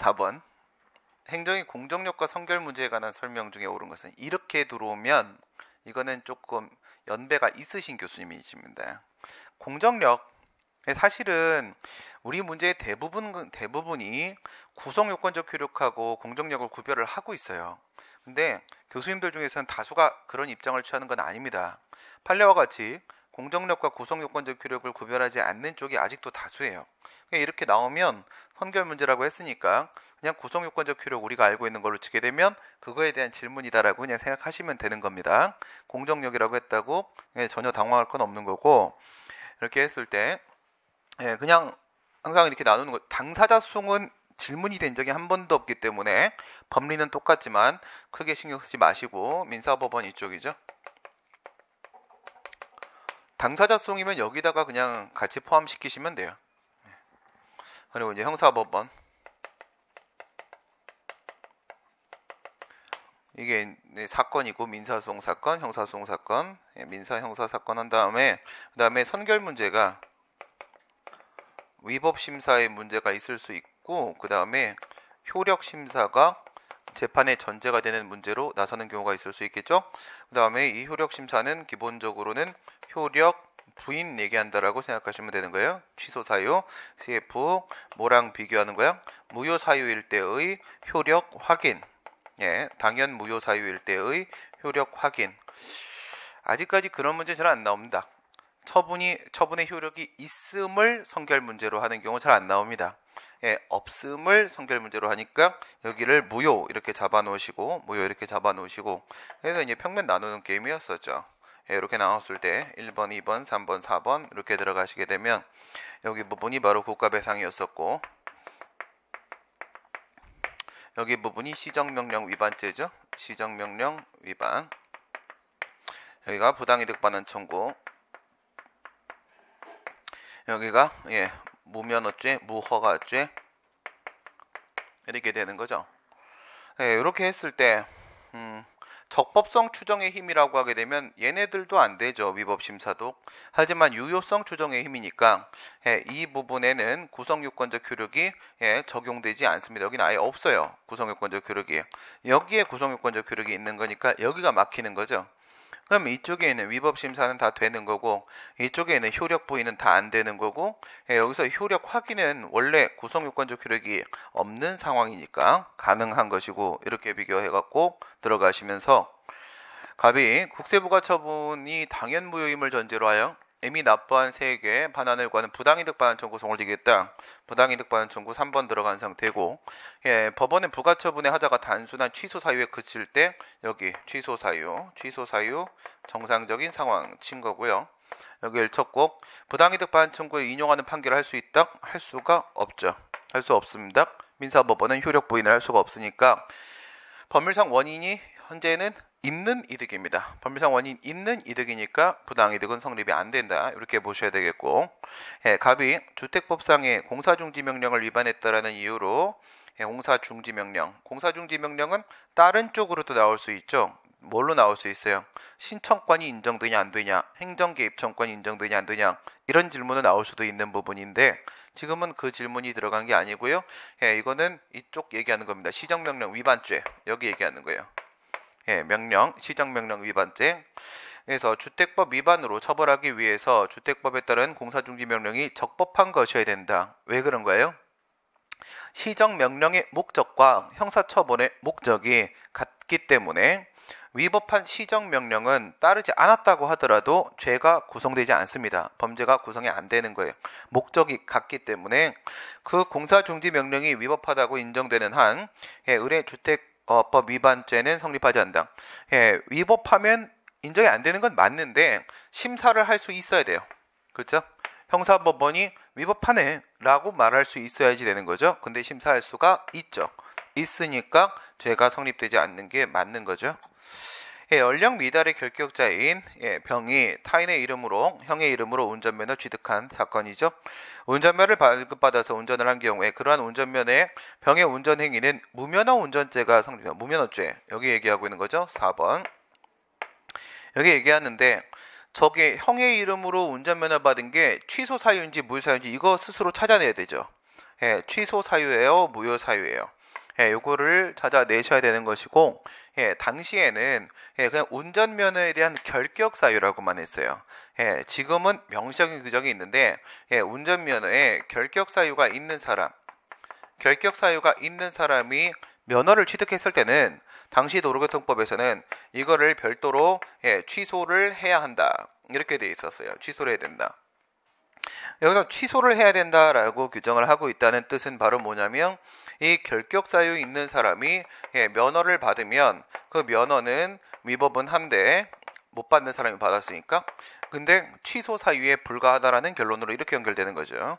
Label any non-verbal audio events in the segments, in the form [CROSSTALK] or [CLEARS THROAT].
4번 행정의 공정력과 선결 문제에 관한 설명 중에 옳은 것은 이렇게 들어오면 이거는 조금 연배가 있으신 교수님이십니다. 공정력 사실은 우리 문제의 대부분 대부분이 구성 요건적 효력하고 공정력을 구별을 하고 있어요. 근데 교수님들 중에서는 다수가 그런 입장을 취하는 건 아닙니다. 판례와 같이 공정력과 구성요건적 효력을 구별하지 않는 쪽이 아직도 다수예요. 그러니까 이렇게 나오면 선결 문제라고 했으니까 그냥 구성요건적 효력 우리가 알고 있는 걸로 치게 되면 그거에 대한 질문이다라고 그냥 생각하시면 되는 겁니다. 공정력이라고 했다고 예, 전혀 당황할 건 없는 거고 이렇게 했을 때 예, 그냥 항상 이렇게 나누는 거 당사자 수송은 질문이 된 적이 한 번도 없기 때문에 법리는 똑같지만 크게 신경 쓰지 마시고 민사법원 이쪽이죠. 당사자송이면 여기다가 그냥 같이 포함시키시면 돼요. 네. 그리고 이제 형사법원 이게 사건이고 민사송 사건, 형사송 사건, 예, 민사 형사 사건 한 다음에 그다음에 선결 문제가 위법 심사의 문제가 있을 수 있고 그다음에 효력 심사가 재판의 전제가 되는 문제로 나서는 경우가 있을 수 있겠죠. 그 다음에 이 효력 심사는 기본적으로는 효력 부인 얘기한다라고 생각하시면 되는 거예요. 취소 사유, CF, 뭐랑 비교하는 거야? 무효 사유일 때의 효력 확인. 예, 당연 무효 사유일 때의 효력 확인. 아직까지 그런 문제 잘 안 나옵니다. 처분이 처분의 효력이 있음을 성결 문제로 하는 경우 잘 안 나옵니다. 예, 없음을 성결 문제로 하니까 여기를 무효 이렇게 잡아 놓으시고 무효 이렇게 잡아 놓으시고 그래서 이제 평면 나누는 게임이었었죠. 예, 이렇게 나왔을 때 1번, 2번, 3번, 4번 이렇게 들어가시게 되면 여기 부분이 바로 국가 배상이었었고 여기 부분이 시정명령 위반죄죠. 시정명령 위반. 여기가 부당이득 반환 청구 여기가 예 무면허죄, 무허가죄 이렇게 되는 거죠. 예, 이렇게 했을 때 음, 적법성 추정의 힘이라고 하게 되면 얘네들도 안 되죠 위법 심사도 하지만 유효성 추정의 힘이니까 예, 이 부분에는 구성요건적 효력이 예, 적용되지 않습니다 여기는 아예 없어요 구성요건적 효력이 여기에 구성요건적 효력이 있는 거니까 여기가 막히는 거죠 그럼 이쪽에 있는 위법 심사는 다 되는 거고 이쪽에 있는 효력 부위는 다 안 되는 거고 예, 여기서 효력 확인은 원래 구성 요건적 효력이 없는 상황이니까 가능한 것이고 이렇게 비교해 갖고 들어가시면서 갑이 국세부가 처분이 당연 무효임을 전제로 하여 m 미 납부한 세액에 반환을 요는 부당이득 반환 청구 소송을지했다 부당이득 반환 청구 3번 들어간 상태고, 예, 법원의 부가처분의 하자가 단순한 취소 사유에 그칠 때 여기 취소 사유, 취소 사유 정상적인 상황 친 거고요. 여기 1첫곡 부당이득 반환 청구에 인용하는 판결을 할 수 있다? 할 수가 없죠. 할 수 없습니다. 민사법원은 효력 부인을 할 수가 없으니까 법률상 원인이 현재는 있는 이득입니다. 법률상 원인 있는 이득이니까 부당이득은 성립이 안 된다. 이렇게 보셔야 되겠고, 예, 갑이 주택법상의 공사중지 명령을 위반했다라는 이유로 예, 공사중지 명령, 공사중지 명령은 다른 쪽으로도 나올 수 있죠. 뭘로 나올 수 있어요? 신청권이 인정되냐 안 되냐, 행정개입청권이 인정되냐 안 되냐 이런 질문은 나올 수도 있는 부분인데 지금은 그 질문이 들어간 게 아니고요. 예, 이거는 이쪽 얘기하는 겁니다. 시정명령 위반죄 여기 얘기하는 거예요. 예, 명령, 시정명령 위반죄. 그래서 주택법 위반으로 처벌하기 위해서 주택법에 따른 공사중지 명령이 적법한 것이어야 된다. 왜그런거예요 시정명령의 목적과 형사처벌의 목적이 같기 때문에 위법한 시정명령은 따르지 않았다고 하더라도 죄가 구성되지 않습니다. 범죄가 구성이 안 되는 거예요. 목적이 같기 때문에 그 공사중지 명령이 위법하다고 인정되는 한 예, 의뢰주택 어, 법 위반죄는 성립하지 않다. 예, 위법하면 인정이 안 되는 건 맞는데 심사를 할 수 있어야 돼요. 그렇죠? 형사법원이 위법하네라고 말할 수 있어야지 되는 거죠. 근데 심사할 수가 있죠. 있으니까 죄가 성립되지 않는 게 맞는 거죠. 예, 연령 미달의 결격자인 예, 병이 타인의 이름으로 형의 이름으로 운전면허 취득한 사건이죠. 운전면허를 발급받아서 운전을 한 경우에 그러한 운전면허의 병의 운전 행위는 무면허 운전죄가 성립니다 무면허죄. 여기 얘기하고 있는 거죠. 4번. 여기 얘기하는데 저게 형의 이름으로 운전면허 받은 게 취소 사유인지 무효 사유인지 이거 스스로 찾아내야 되죠. 예, 취소 사유예요, 무효 사유예요. 예, 요거를 찾아내셔야 되는 것이고, 예, 당시에는 예, 그냥 운전면허에 대한 결격 사유라고만 했어요. 예, 지금은 명시적인 규정이 있는데, 예, 운전면허에 결격 사유가 있는 사람, 결격 사유가 있는 사람이 면허를 취득했을 때는 당시 도로교통법에서는 이거를 별도로 예, 취소를 해야 한다. 이렇게 돼 있었어요. 취소를 해야 된다. 여기서 취소를 해야 된다라고 규정을 하고 있다는 뜻은 바로 뭐냐면 이 결격 사유 있는 사람이 예, 면허를 받으면 그 면허는 위법은 한데 못 받는 사람이 받았으니까 근데 취소 사유에 불과하다라는 결론으로 이렇게 연결되는 거죠.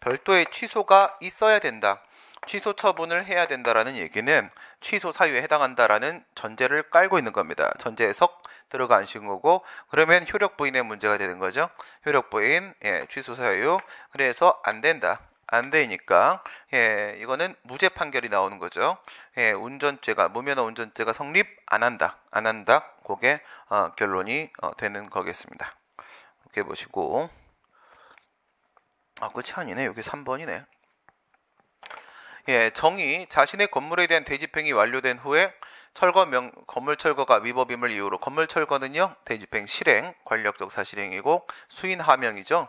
별도의 취소가 있어야 된다. 취소 처분을 해야 된다라는 얘기는 취소 사유에 해당한다라는 전제를 깔고 있는 겁니다. 전제 에석들어가안신거고 그러면 효력 부인의 문제가 되는 거죠. 효력 부인, 예, 취소 사유. 그래서 안 된다. 안 되니까 예, 이거는 무죄 판결이 나오는 거죠. 예, 운전죄가 무면허 운전죄가 성립 안 한다. 안 한다. 그게 어, 결론이 어, 되는 거겠습니다. 이렇게 보시고 아, 끝이 아니네. 여기 3번이네. 예, 정의 자신의 건물에 대한 대집행이 완료된 후에 철거 명 건물 철거가 위법임을 이유로 건물 철거는요 대집행 실행 권력적 사실행이고 수인 하명이죠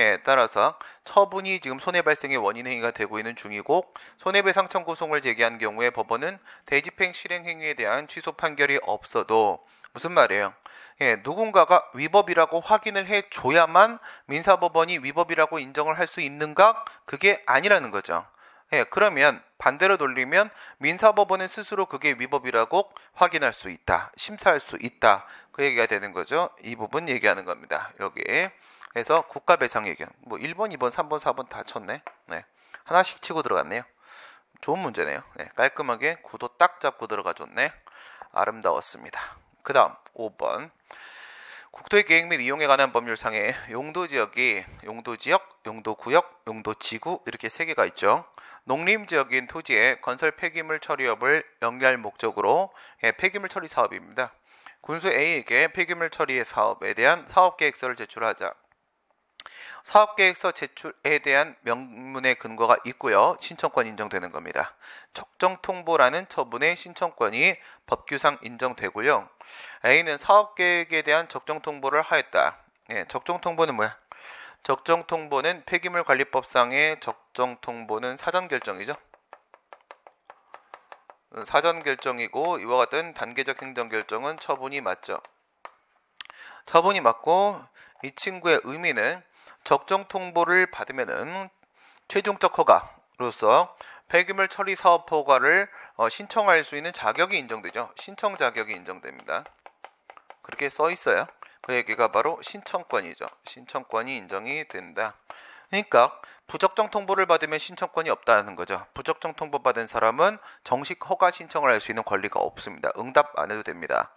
예, 따라서 처분이 지금 손해발생의 원인 행위가 되고 있는 중이고 손해배상 청구 소송을 제기한 경우에 법원은 대집행 실행 행위에 대한 취소 판결이 없어도 무슨 말이에요? 예, 누군가가 위법이라고 확인을 해줘야만 민사법원이 위법이라고 인정을 할 수 있는가? 그게 아니라는 거죠. 예, 그러면 반대로 돌리면 민사법원은 스스로 그게 위법이라고 확인할 수 있다, 심사할 수 있다. 그 얘기가 되는 거죠. 이 부분 얘기하는 겁니다. 여기. 에 그래서 국가 배상 의견. 뭐 1번, 2번, 3번, 4번 다 쳤네. 네. 하나씩 치고 들어갔네요. 좋은 문제네요. 네. 깔끔하게 구도 딱 잡고 들어가줬네. 아름다웠습니다. 그 다음 5번. 국토의 계획 및 이용에 관한 법률상에 용도 지역이 용도 지역, 용도 구역, 용도 지구 이렇게 세 개가 있죠. 농림 지역인 토지에 건설 폐기물 처리업을 연계할 목적으로 예, 폐기물 처리 사업입니다. 군수 A에게 폐기물 처리 사업에 대한 사업 계획서를 제출하자. 사업계획서 제출에 대한 명문의 근거가 있고요. 신청권 인정되는 겁니다. 적정 통보라는 처분의 신청권이 법규상 인정되고요. A는 사업계획에 대한 적정 통보를 하였다. 예, 적정 통보는 뭐야? 적정 통보는 폐기물 관리법상의 적정 통보는 사전 결정이죠. 사전 결정이고 이와 같은 단계적 행정 결정은 처분이 맞죠. 처분이 맞고 이 친구의 의미는 적정 통보를 받으면은 최종적 허가로서 폐기물 처리 사업 허가를 어, 신청할 수 있는 자격이 인정되죠. 신청 자격이 인정됩니다. 그렇게 써 있어요. 그 얘기가 바로 신청권이죠. 신청권이 인정이 된다. 그러니까 부적정 통보를 받으면 신청권이 없다는 거죠. 부적정 통보받은 사람은 정식 허가 신청을 할 수 있는 권리가 없습니다. 응답 안 해도 됩니다.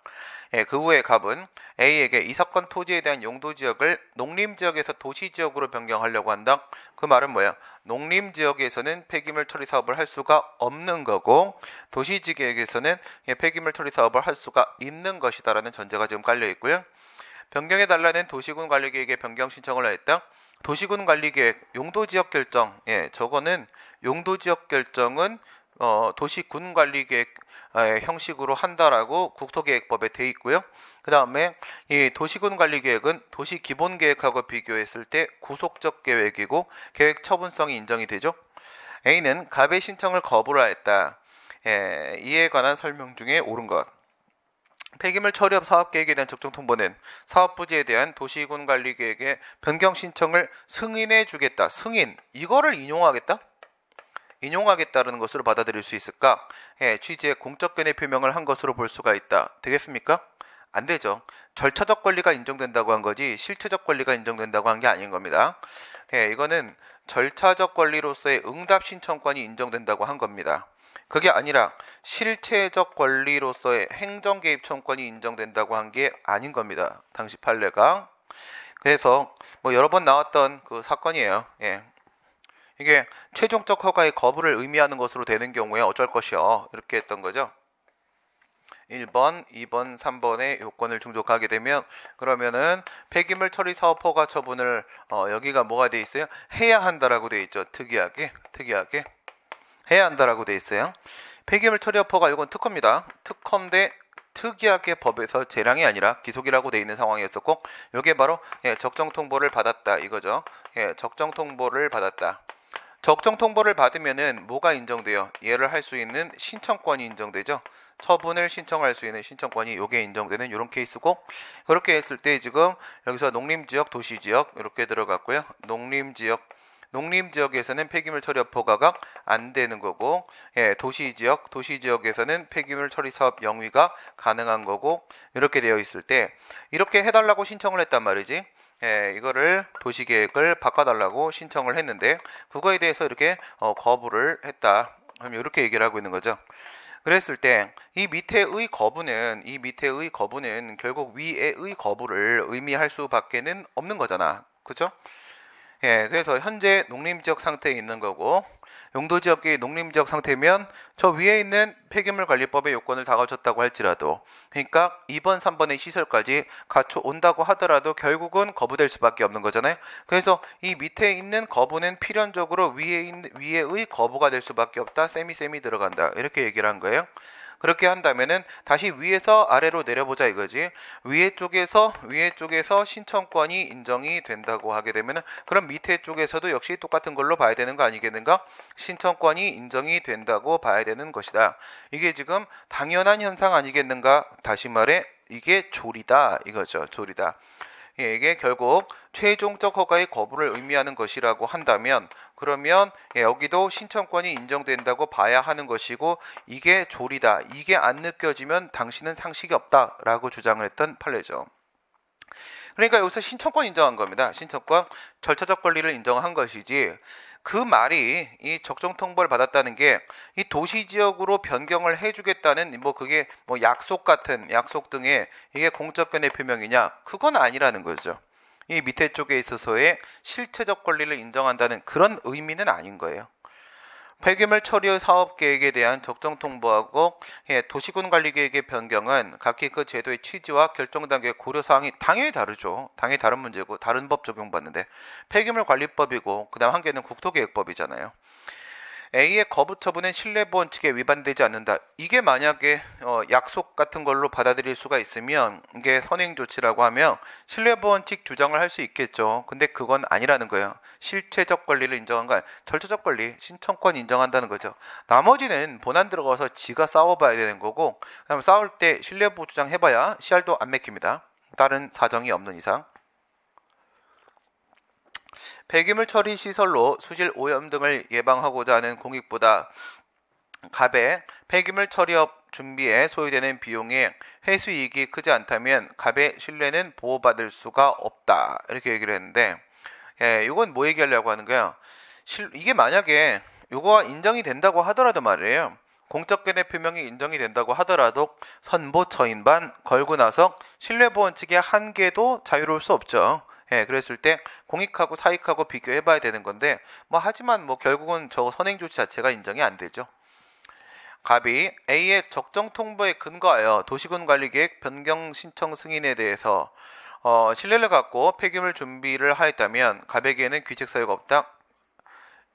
예, 그 후에 갑은 A에게 이 사건 토지에 대한 용도 지역을 농림 지역에서 도시 지역으로 변경하려고 한다. 그 말은 뭐야? 농림 지역에서는 폐기물 처리 사업을 할 수가 없는 거고 도시 지역에서는 예, 폐기물 처리 사업을 할 수가 있는 것이다라는 전제가 지금 깔려 있고요. 변경해달라는 도시군 관리계획의 변경 신청을 하였다. 도시군 관리계획 용도 지역 결정. 예, 저거는 용도 지역 결정은 어, 도시군 관리계획 아, 형식으로 한다라고 국토계획법에 돼 있고요. 그 다음에 이 도시군 관리계획은 도시 기본 계획하고 비교했을 때 구속적 계획이고 계획 처분성이 인정이 되죠. A는 갑의 신청을 거부를 하였다. 예, 이에 관한 설명 중에 옳은 것. 폐기물 처리업 사업계획에 대한 적정통보는 사업부지에 대한 도시군관리계획의 변경 신청을 승인해 주겠다. 승인. 이거를 인용하겠다? 인용하겠다는 것으로 받아들일 수 있을까? 예, 취지의 공적견해 표명을 한 것으로 볼 수가 있다. 되겠습니까? 안 되죠. 절차적 권리가 인정된다고 한 거지 실체적 권리가 인정된다고 한 게 아닌 겁니다. 예, 이거는 절차적 권리로서의 응답 신청권이 인정된다고 한 겁니다. 그게 아니라 실체적 권리로서의 행정 개입 청권이 구 인정된다고 한 게 아닌 겁니다. 당시 판례가. 그래서 뭐 여러 번 나왔던 그 사건이에요. 예. 이게 최종적 허가의 거부를 의미하는 것으로 되는 경우에 어쩔 것이요. 이렇게 했던 거죠. 1번, 2번, 3번의 요건을 충족하게 되면 그러면은 폐기물 처리 사업 허가 처분을 어 여기가 뭐가 돼 있어요? 해야 한다라고 돼 있죠. 특이하게, 특이하게. 해야 한다라고 돼 있어요. 폐기물 처리 여파가 이건 특허입니다. 특허인데 특이하게 법에서 재량이 아니라 기속이라고 돼 있는 상황이었었고 이게 바로 예, 적정 통보를 받았다 이거죠. 예, 적정 통보를 받았다. 적정 통보를 받으면은 뭐가 인정돼요? 얘를 할 수 있는 신청권이 인정되죠. 처분을 신청할 수 있는 신청권이 요게 인정되는 이런 케이스고 그렇게 했을 때 지금 여기서 농림지역, 도시지역 이렇게 들어갔고요. 농림지역 농림 지역에서는 폐기물 처리 업 허가가 안 되는 거고 예, 도시 지역 도시 지역에서는 폐기물 처리 사업 영위가 가능한 거고 이렇게 되어 있을 때 이렇게 해달라고 신청을 했단 말이지. 예, 이거를 도시계획을 바꿔달라고 신청을 했는데 그거에 대해서 이렇게 어, 거부를 했다. 그럼 이렇게 얘기를 하고 있는 거죠. 그랬을 때 이 밑에의 거부는 이 밑에의 거부는 결국 위에의 거부를 의미할 수밖에는 없는 거잖아. 그죠? 예, 그래서 현재 농림지역 상태에 있는 거고 용도지역이 농림지역 상태면 저 위에 있는 폐기물 관리법의 요건을 다 갖췄다고 할지라도 그러니까 2번, 3번의 시설까지 갖춰온다고 하더라도 결국은 거부될 수밖에 없는 거잖아요. 그래서 이 밑에 있는 거부는 필연적으로 위에 있는, 위에의 거부가 될 수밖에 없다. 세미세미 들어간다. 이렇게 얘기를 한 거예요. 그렇게 한다면은 다시 위에서 아래로 내려보자 이거지. 위에 쪽에서 위에 쪽에서 신청권이 인정이 된다고 하게 되면은 그럼 밑에 쪽에서도 역시 똑같은 걸로 봐야 되는 거 아니겠는가? 신청권이 인정이 된다고 봐야 되는 것이다. 이게 지금 당연한 현상 아니겠는가? 다시 말해 이게 조리다 이거죠. 조리다. 예, 이게 결국 최종적 허가의 거부를 의미하는 것이라고 한다면 그러면 예, 여기도 신청권이 인정된다고 봐야 하는 것이고 이게 조리다. 이게 안 느껴지면 당신은 상식이 없다라고 주장을 했던 판례죠. 그러니까 여기서 신청권 인정한 겁니다. 신청권 절차적 권리를 인정한 것이지 그 말이 이 적정 통보를 받았다는 게 이 도시 지역으로 변경을 해주겠다는 뭐 그게 뭐 약속 같은 약속 등의 이게 공적견의 표명이냐 그건 아니라는 거죠. 이 밑에 쪽에 있어서의 실체적 권리를 인정한다는 그런 의미는 아닌 거예요. 폐기물 처리 사업 계획에 대한 적정 통보하고 예, 도시군 관리 계획의 변경은 각기 그 제도의 취지와 결정 단계의 고려 사항이 당연히 다르죠. 당연히 다른 문제고 다른 법 적용받는데 폐기물 관리법이고 그다음 한 개는 국토계획법이잖아요. A의 거부처분은 신뢰보험 칙에 위반되지 않는다. 이게 만약에 어, 약속 같은 걸로 받아들일 수가 있으면 이게 선행 조치라고 하면 신뢰보험 칙 주장을 할 수 있겠죠. 근데 그건 아니라는 거예요. 실체적 권리를 인정한 건 절차적 권리, 신청권 인정한다는 거죠. 나머지는 본안 들어가서 지가 싸워봐야 되는 거고, 그다 싸울 때 신뢰보호 주장 해봐야 씨알도 안 맥힙니다. 다른 사정이 없는 이상. 폐기물 처리 시설로 수질 오염 등을 예방하고자 하는 공익보다 갑의 폐기물 처리업 준비에 소요되는 비용의 회수 이익이 크지 않다면 갑의 신뢰는 보호받을 수가 없다. 이렇게 얘기를 했는데, 예, 이건 뭐 얘기하려고 하는 거야? 실, 이게 만약에 이거가 인정이 된다고 하더라도 말이에요. 공적견의 표명이 인정이 된다고 하더라도 선보 처인반 걸고 나서 신뢰보원칙의 한계도 자유로울 수 없죠. 예, 그랬을 때 공익하고 사익하고 비교해봐야 되는 건데 뭐 하지만 뭐 결국은 저 선행 조치 자체가 인정이 안 되죠. 갑이 A의 적정 통보에 근거하여 도시군 관리계획 변경 신청 승인에 대해서 어, 신뢰를 갖고 폐기물 준비를 하였다면 갑에게는 귀책 사유가 없다.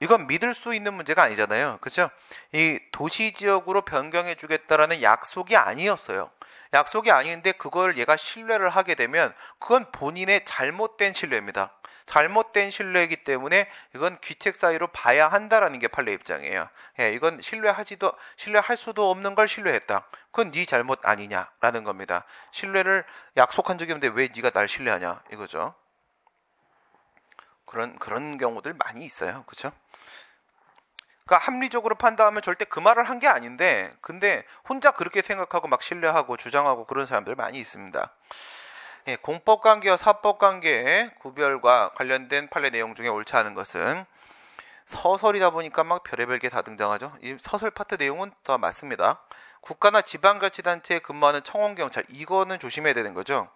이건 믿을 수 있는 문제가 아니잖아요. 그죠이 도시 지역으로 변경해 주겠다라는 약속이 아니었어요. 약속이 아닌데 그걸 얘가 신뢰를 하게 되면 그건 본인의 잘못된 신뢰입니다. 잘못된 신뢰이기 때문에 이건 귀책 사유로 봐야 한다라는 게 판례 입장이에요. 예, 이건 신뢰하지도 신뢰할 수도 없는 걸 신뢰했다. 그건 네 잘못 아니냐라는 겁니다. 신뢰를 약속한 적이 없는데 왜 네가 날 신뢰하냐 이거죠. 그런 그런 경우들 많이 있어요. 그렇죠? 그러니까 합리적으로 판단하면 절대 그 말을 한 게 아닌데 근데 혼자 그렇게 생각하고 막 신뢰하고 주장하고 그런 사람들 많이 있습니다. 예, 공법 관계와 사법 관계의 구별과 관련된 판례 내용 중에 옳지 않은 것은 서설이다 보니까 막 별의별 게 다 등장하죠. 이 서설 파트 내용은 더 맞습니다. 국가나 지방자치단체에 근무하는 청원경찰 이거는 조심해야 되는 거죠.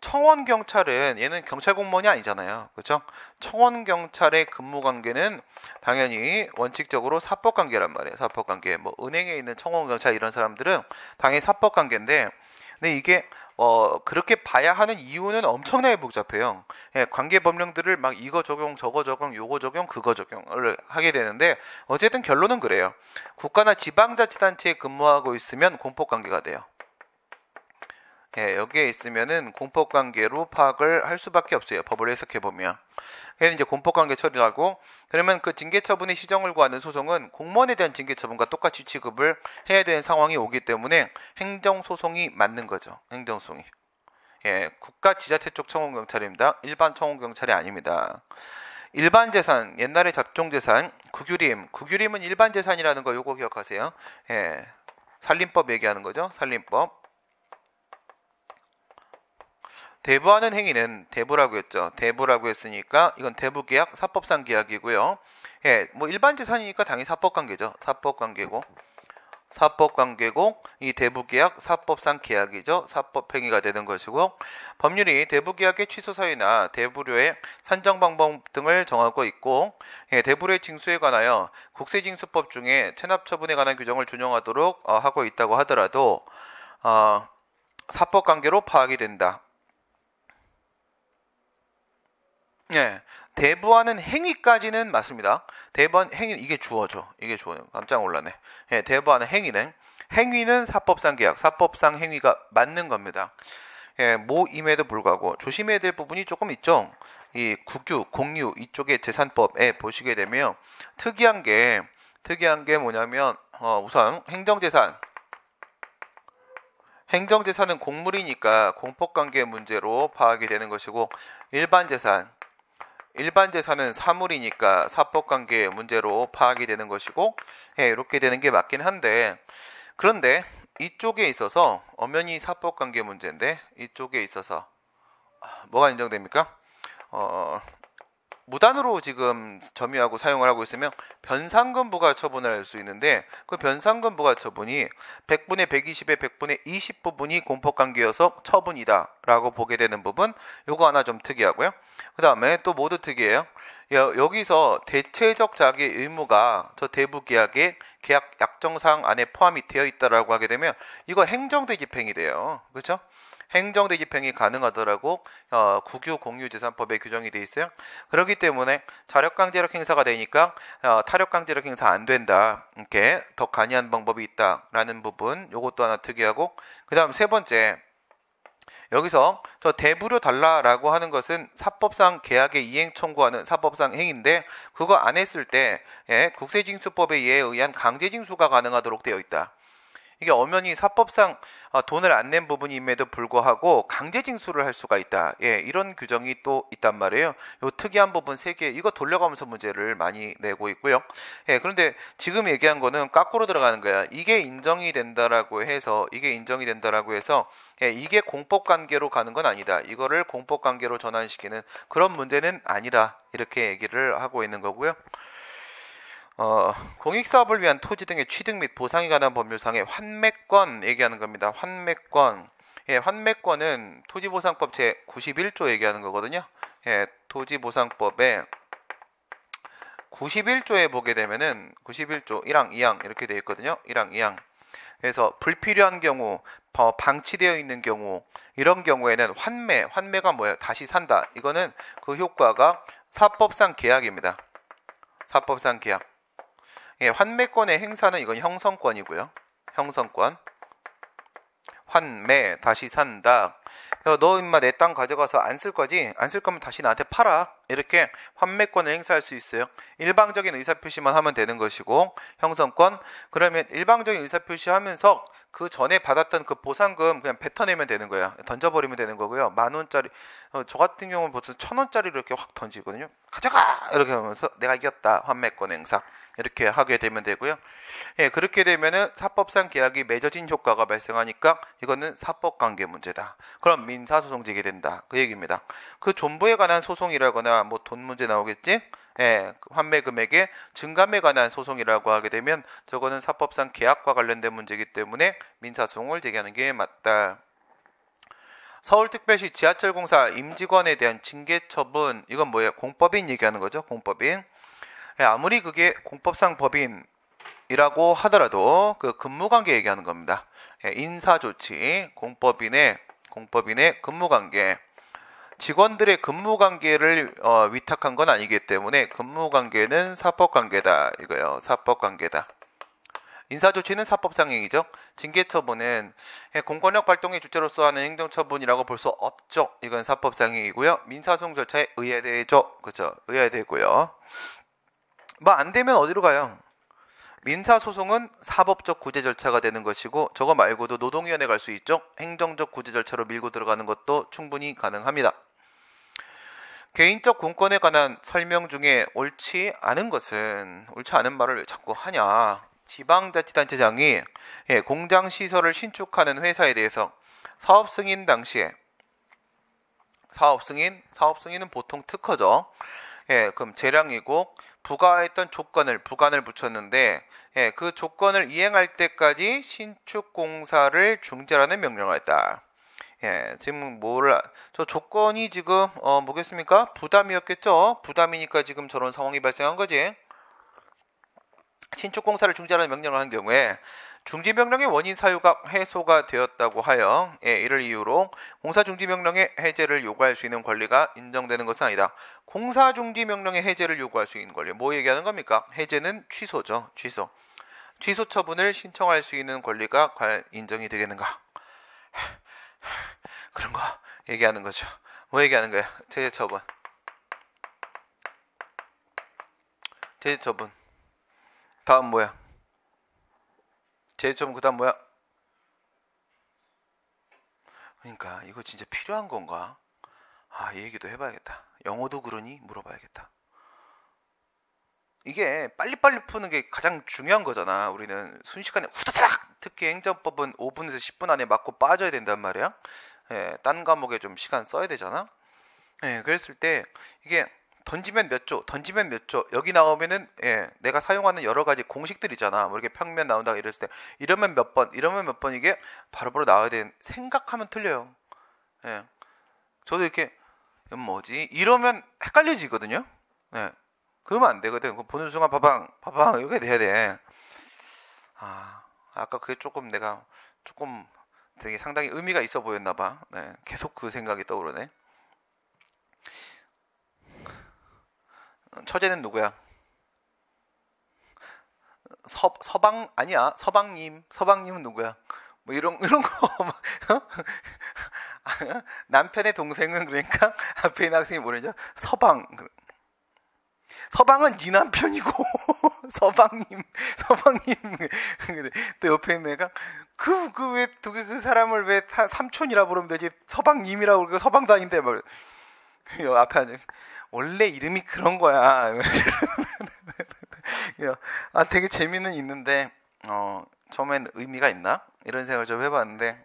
청원 경찰은 얘는 경찰 공무원이 아니잖아요. 그렇죠? 청원 경찰의 근무 관계는 당연히 원칙적으로 사법 관계란 말이에요. 사법 관계. 뭐 은행에 있는 청원 경찰 이런 사람들은 당연히 사법 관계인데 근데 이게 어 그렇게 봐야 하는 이유는 엄청나게 복잡해요. 예, 관계 법령들을 막 이거 적용, 저거 적용, 요거 적용, 그거 적용을 하게 되는데 어쨌든 결론은 그래요. 국가나 지방자치단체에 근무하고 있으면 공포 관계가 돼요. 예, 여기에 있으면은 공법관계로 파악을 할 수밖에 없어요. 법을 해석해 보면. 그래서 이제 공법관계 처리하고 그러면 그 징계처분의 시정을 구하는 소송은 공무원에 대한 징계처분과 똑같이 취급을 해야 되는 상황이 오기 때문에 행정소송이 맞는 거죠. 행정소송이. 예, 국가 지자체 쪽 청원 경찰입니다. 일반 청원 경찰이 아닙니다. 일반 재산, 옛날에 잡종 재산, 국유림. 국유림은 일반 재산이라는 거 요거 기억하세요. 예. 산림법 얘기하는 거죠. 살림법 대부하는 행위는 대부라고 했죠. 대부라고 했으니까 이건 대부계약, 사법상 계약이고요. 예, 뭐 일반 재산이니까 당연히 사법관계죠. 사법관계고. 사법관계고 이 대부계약 사법상 계약이죠. 사법행위가 되는 것이고 법률이 대부계약의 취소 사유나 대부료의 산정 방법 등을 정하고 있고 예, 대부료의 징수에 관하여 국세징수법 중에 체납 처분에 관한 규정을 준용하도록 어, 하고 있다고 하더라도 어, 사법관계로 파악이 된다. 예. 대부하는 행위까지는 맞습니다. 대부한 행위 이게 주어죠. 이게 주어. 깜짝 놀라네. 예, 대부하는 행위는 행위는 사법상 계약, 사법상 행위가 맞는 겁니다. 예, 모임에도 불구하고 조심해야 될 부분이 조금 있죠. 이 국유, 공유 이쪽의 재산법에 보시게 되면 특이한 게 특이한 게 뭐냐면 어, 우선 행정재산 행정재산은 공물이니까 공법관계 문제로 파악이 되는 것이고 일반재산 일반 재산은 사물이니까 사법관계 문제로 파악이 되는 것이고 예, 이렇게 되는 게 맞긴 한데 그런데 이쪽에 있어서 엄연히 사법관계 문제인데 이쪽에 있어서 아, 뭐가 인정됩니까? 어, 무단으로 지금 점유하고 사용을 하고 있으면 변상금 부과 처분할 을수 있는데 그 변상금 부과 처분이 100분의 120에 100분의 20 부분이 공포관계여서 처분이다라고 보게 되는 부분 요거 하나 좀 특이하고요. 그 다음에 또 모두 특이해요. 여기서 대체적 자기 의무가 저 대부 계약의 계약 약정상 안에 포함이 되어 있다라고 하게 되면 이거 행정대 집행이 돼요. 그렇죠? 행정대집행이 가능하더라고 어, 국유공유재산법에 규정이 돼 있어요. 그렇기 때문에 자력강제력 행사가 되니까 어, 타력강제력 행사 안 된다. 이렇게 더 간이한 방법이 있다라는 부분 이것도 하나 특이하고 그 다음 세 번째 여기서 저 대부료 달라라고 하는 것은 사법상 계약의 이행 청구하는 사법상 행위인데 그거 안 했을 때 예, 국세징수법에 의한 강제징수가 가능하도록 되어 있다. 이게 엄연히 사법상 어, 돈을 안 낸 부분임에도 불구하고 강제 징수를 할 수가 있다. 예, 이런 규정이 또 있단 말이에요. 요 특이한 부분 3개 이거 돌려가면서 문제를 많이 내고 있고요. 예, 그런데 지금 얘기한 거는 깎으로 들어가는 거야. 이게 인정이 된다라고 해서 이게 인정이 된다라고 해서 예, 이게 공법 관계로 가는 건 아니다. 이거를 공법 관계로 전환시키는 그런 문제는 아니라 이렇게 얘기를 하고 있는 거고요. 어, 공익사업을 위한 토지 등의 취득 및 보상에 관한 법률상의 환매권 얘기하는 겁니다. 환매권. 예, 환매권은 토지보상법 제 91조 얘기하는 거거든요. 예, 토지보상법에 91조에 보게 되면은 91조 1항 2항 이렇게 되어 있거든요. 1항 2항. 그래서 불필요한 경우, 어, 방치되어 있는 경우 이런 경우에는 환매, 환매가 뭐예요? 다시 산다. 이거는 그 효과가 사법상 계약입니다. 사법상 계약. 예, 환매권의 행사는 이건 형성권이고요. 형성권. 환매 다시 산다. 야, 너 인마 내 땅 가져가서 안 쓸 거지? 안 쓸 거면 다시 나한테 팔아. 이렇게 환매권을 행사할 수 있어요. 일방적인 의사표시만 하면 되는 것이고 형성권 그러면 일방적인 의사표시하면서 그 전에 받았던 그 보상금 그냥 뱉어내면 되는 거예요. 던져버리면 되는 거고요. 만 원짜리 어, 저 같은 경우는 보통 천 원짜리로 이렇게 확 던지거든요. 가져가 이렇게 하면서 내가 이겼다 환매권 행사 이렇게 하게 되면 되고요. 예 그렇게 되면은 사법상 계약이 맺어진 효과가 발생하니까 이거는 사법관계 문제다. 그럼 민사소송제기 된다 그 얘기입니다. 그 존부에 관한 소송이라거나 뭐돈 문제 나오겠지? 예, 환매 금액의 증감에 관한 소송이라고 하게 되면 저거는 사법상 계약과 관련된 문제이기 때문에 민사소송을 제기하는 게 맞다. 서울특별시 지하철공사 임직원에 대한 징계 처분 이건 뭐예요? 공법인 얘기하는 거죠. 공법인. 예, 아무리 그게 공법상 법인이라고 하더라도 그 근무관계 얘기하는 겁니다. 예, 인사조치 공법인의 공법인의 근무관계. 직원들의 근무 관계를 어, 위탁한 건 아니기 때문에 근무 관계는 사법 관계다 이거요. 사법 관계다. 인사조치는 사법상행위죠. 징계처분은 예, 공권력 발동의 주체로서 하는 행정처분이라고 볼 수 없죠. 이건 사법상행위고요. 민사소송 절차에 의해되죠. 그죠. 의해되고요. 뭐 안 되면 어디로 가요? 민사소송은 사법적 구제 절차가 되는 것이고 저거 말고도 노동위원회 갈 수 있죠. 행정적 구제 절차로 밀고 들어가는 것도 충분히 가능합니다. 개인적 공권에 관한 설명 중에 옳지 않은 것은 옳지 않은 말을 왜 자꾸 하냐. 지방자치단체장이 예, 공장 시설을 신축하는 회사에 대해서 사업 승인 당시에 사업 승인, 사업 승인은 보통 특허죠. 예, 그럼 재량이고 부과했던 조건을 부관을 붙였는데 예, 그 조건을 이행할 때까지 신축 공사를 중재라는 명령을 했다. 예, 지금 뭘, 저 조건이 지금, 어, 뭐겠습니까? 부담이었겠죠? 부담이니까 지금 저런 상황이 발생한 거지. 신축공사를 중지하는 명령을 한 경우에 중지 명령의 원인 사유가 해소가 되었다고 하여 예, 이를 이유로 공사 중지 명령의 해제를 요구할 수 있는 권리가 인정되는 것은 아니다. 공사 중지 명령의 해제를 요구할 수 있는 권리. 뭐 얘기하는 겁니까? 해제는 취소죠. 취소. 취소 처분을 신청할 수 있는 권리가 과연 인정이 되겠는가? 그런 거 얘기하는 거죠. 뭐 얘기하는 거야? 제 저분. 제 저분. 다음 뭐야? 제 저분 그다음 뭐야? 그러니까 이거 진짜 필요한 건가? 아, 이 얘기도 해봐야겠다. 영어도 그러니 물어봐야겠다. 이게 빨리빨리 푸는 게 가장 중요한 거잖아. 우리는 순식간에 후다닥 특히 행정법은 5분에서 10분 안에 맞고 빠져야 된단 말이야. 예, 딴 과목에 좀 시간 써야 되잖아. 예, 그랬을 때 이게 던지면 몇 조, 던지면 몇 조. 여기 나오면은 예, 내가 사용하는 여러 가지 공식들이잖아. 뭐 이렇게 평면 나온다 이랬을 때 이러면 몇 번, 이러면 몇 번 이게 바로바로 나와야 되는 생각하면 틀려요. 예. 저도 이렇게 뭐지? 이러면 헷갈려지거든요. 예. 그러면 안 되거든. 그 보는 순간 바방, 바방, 이렇게 돼야 돼. 아, 아까 그게 조금 내가 조금 되게 상당히 의미가 있어 보였나 봐. 네, 계속 그 생각이 떠오르네. 처제는 누구야? 서, 서방 아니야 서방님 서방님은 누구야 뭐 이런 이런 거 [LAUGHS] 막, 어? [LAUGHS] 아, 어? 남편의 동생은 그러니까 [LAUGHS] 앞에 있는 학생이 뭐랬죠 서방 서방은 네 남편이고 [LAUGHS] 서방님 서방님 또 옆에 있는 애가 그 그왜 두개 그, 그 사람을 왜 타, 삼촌이라 부르면 되지 서방님이라고 그러고 서방도 인데막 앞에 앉아 원래 이름이 그런 거야 [LAUGHS] 아 되게 재미는 있는데 어 처음엔 의미가 있나 이런 생각을 좀 해봤는데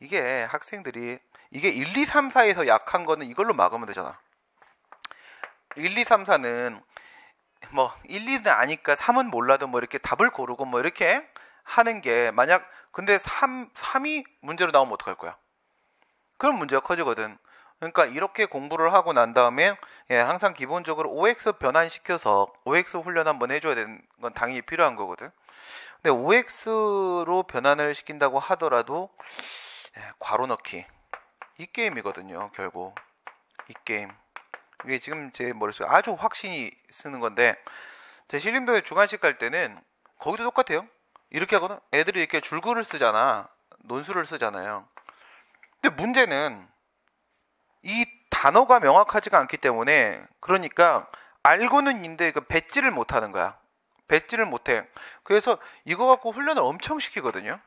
이게 학생들이 이게 1, 2, 3, 4에서 약한 거는 이걸로 막으면 되잖아. 1, 2, 3, 4는 뭐 1, 2는 아니까 3은 몰라도 뭐 이렇게 답을 고르고 뭐 이렇게 하는 게 만약 근데 3, 3이 문제로 나오면 어떡할 거야? 그런 문제가 커지거든. 그러니까 이렇게 공부를 하고 난 다음에 예, 항상 기본적으로 OX 변환시켜서 OX 훈련 한번 해줘야 되는 건 당연히 필요한 거거든. 근데 OX로 변환을 시킨다고 하더라도 예, 괄호 넣기 이 게임이거든요. 결국 이 게임. 이게 지금 제 머릿속에 아주 확신이 쓰는 건데 제신림동에 중간식 갈 때는 거기도 똑같아요. 이렇게 하거든 애들이 이렇게 줄글을 쓰잖아. 논술을 쓰잖아요. 근데 문제는 이 단어가 명확하지가 않기 때문에 그러니까 알고는 있는데 그 뱉지를 못하는 거야. 뱉지를 못해. 그래서 이거 갖고 훈련을 엄청 시키거든요.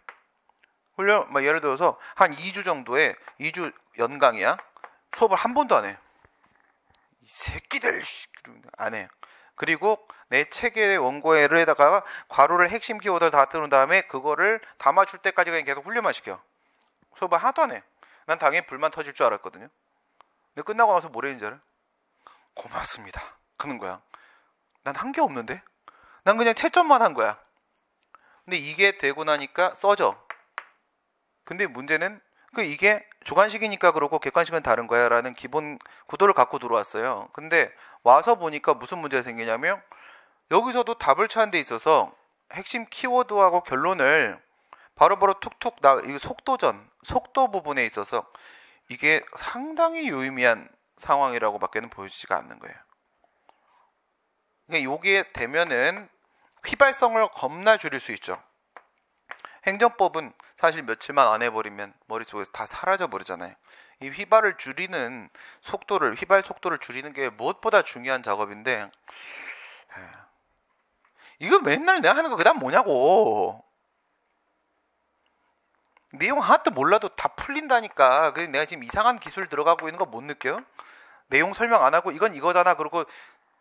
훈련, 막 뭐 예를 들어서 한 2주 정도에 2주 연강이야. 수업을 한 번도 안 해. 이 새끼들 안해 그리고 내 책의 원고에다가 괄호를 핵심 키워드를 다 뜨는 다음에 그거를 담아줄 때까지 그냥 계속 훈련만 시켜. 소바 하도 안 해. 난 당연히 불만 터질 줄 알았거든요. 근데 끝나고 나서 뭐래는 줄 알아요? 고맙습니다. 하는 거야. 난 한 게 없는데? 난 그냥 채점만 한 거야. 근데 이게 되고 나니까 써져. 근데 문제는 그 이게 조간식이니까 그러고 객관식은 다른 거야라는 기본 구도를 갖고 들어왔어요. 근데 와서 보니까 무슨 문제가 생기냐면 여기서도 답을 찾는 데 있어서 핵심 키워드하고 결론을 바로바로 바로 툭툭 나 속도전 속도 부분에 있어서 이게 상당히 유의미한 상황이라고밖에는 보여지지가 않는 거예요. 그러니까 요게 되면은 휘발성을 겁나 줄일 수 있죠. 행정법은 사실 며칠만 안 해버리면 머릿속에서 다 사라져 버리잖아요. 이 휘발을 줄이는 속도를 휘발 속도를 줄이는 게 무엇보다 중요한 작업인데 예. 이거 맨날 내가 하는 거 그다음 뭐냐고. 내용 하나도 몰라도 다 풀린다니까. 그래서 내가 지금 이상한 기술 들어가고 있는 거 못 느껴요? 내용 설명 안 하고 이건 이거잖아. 그리고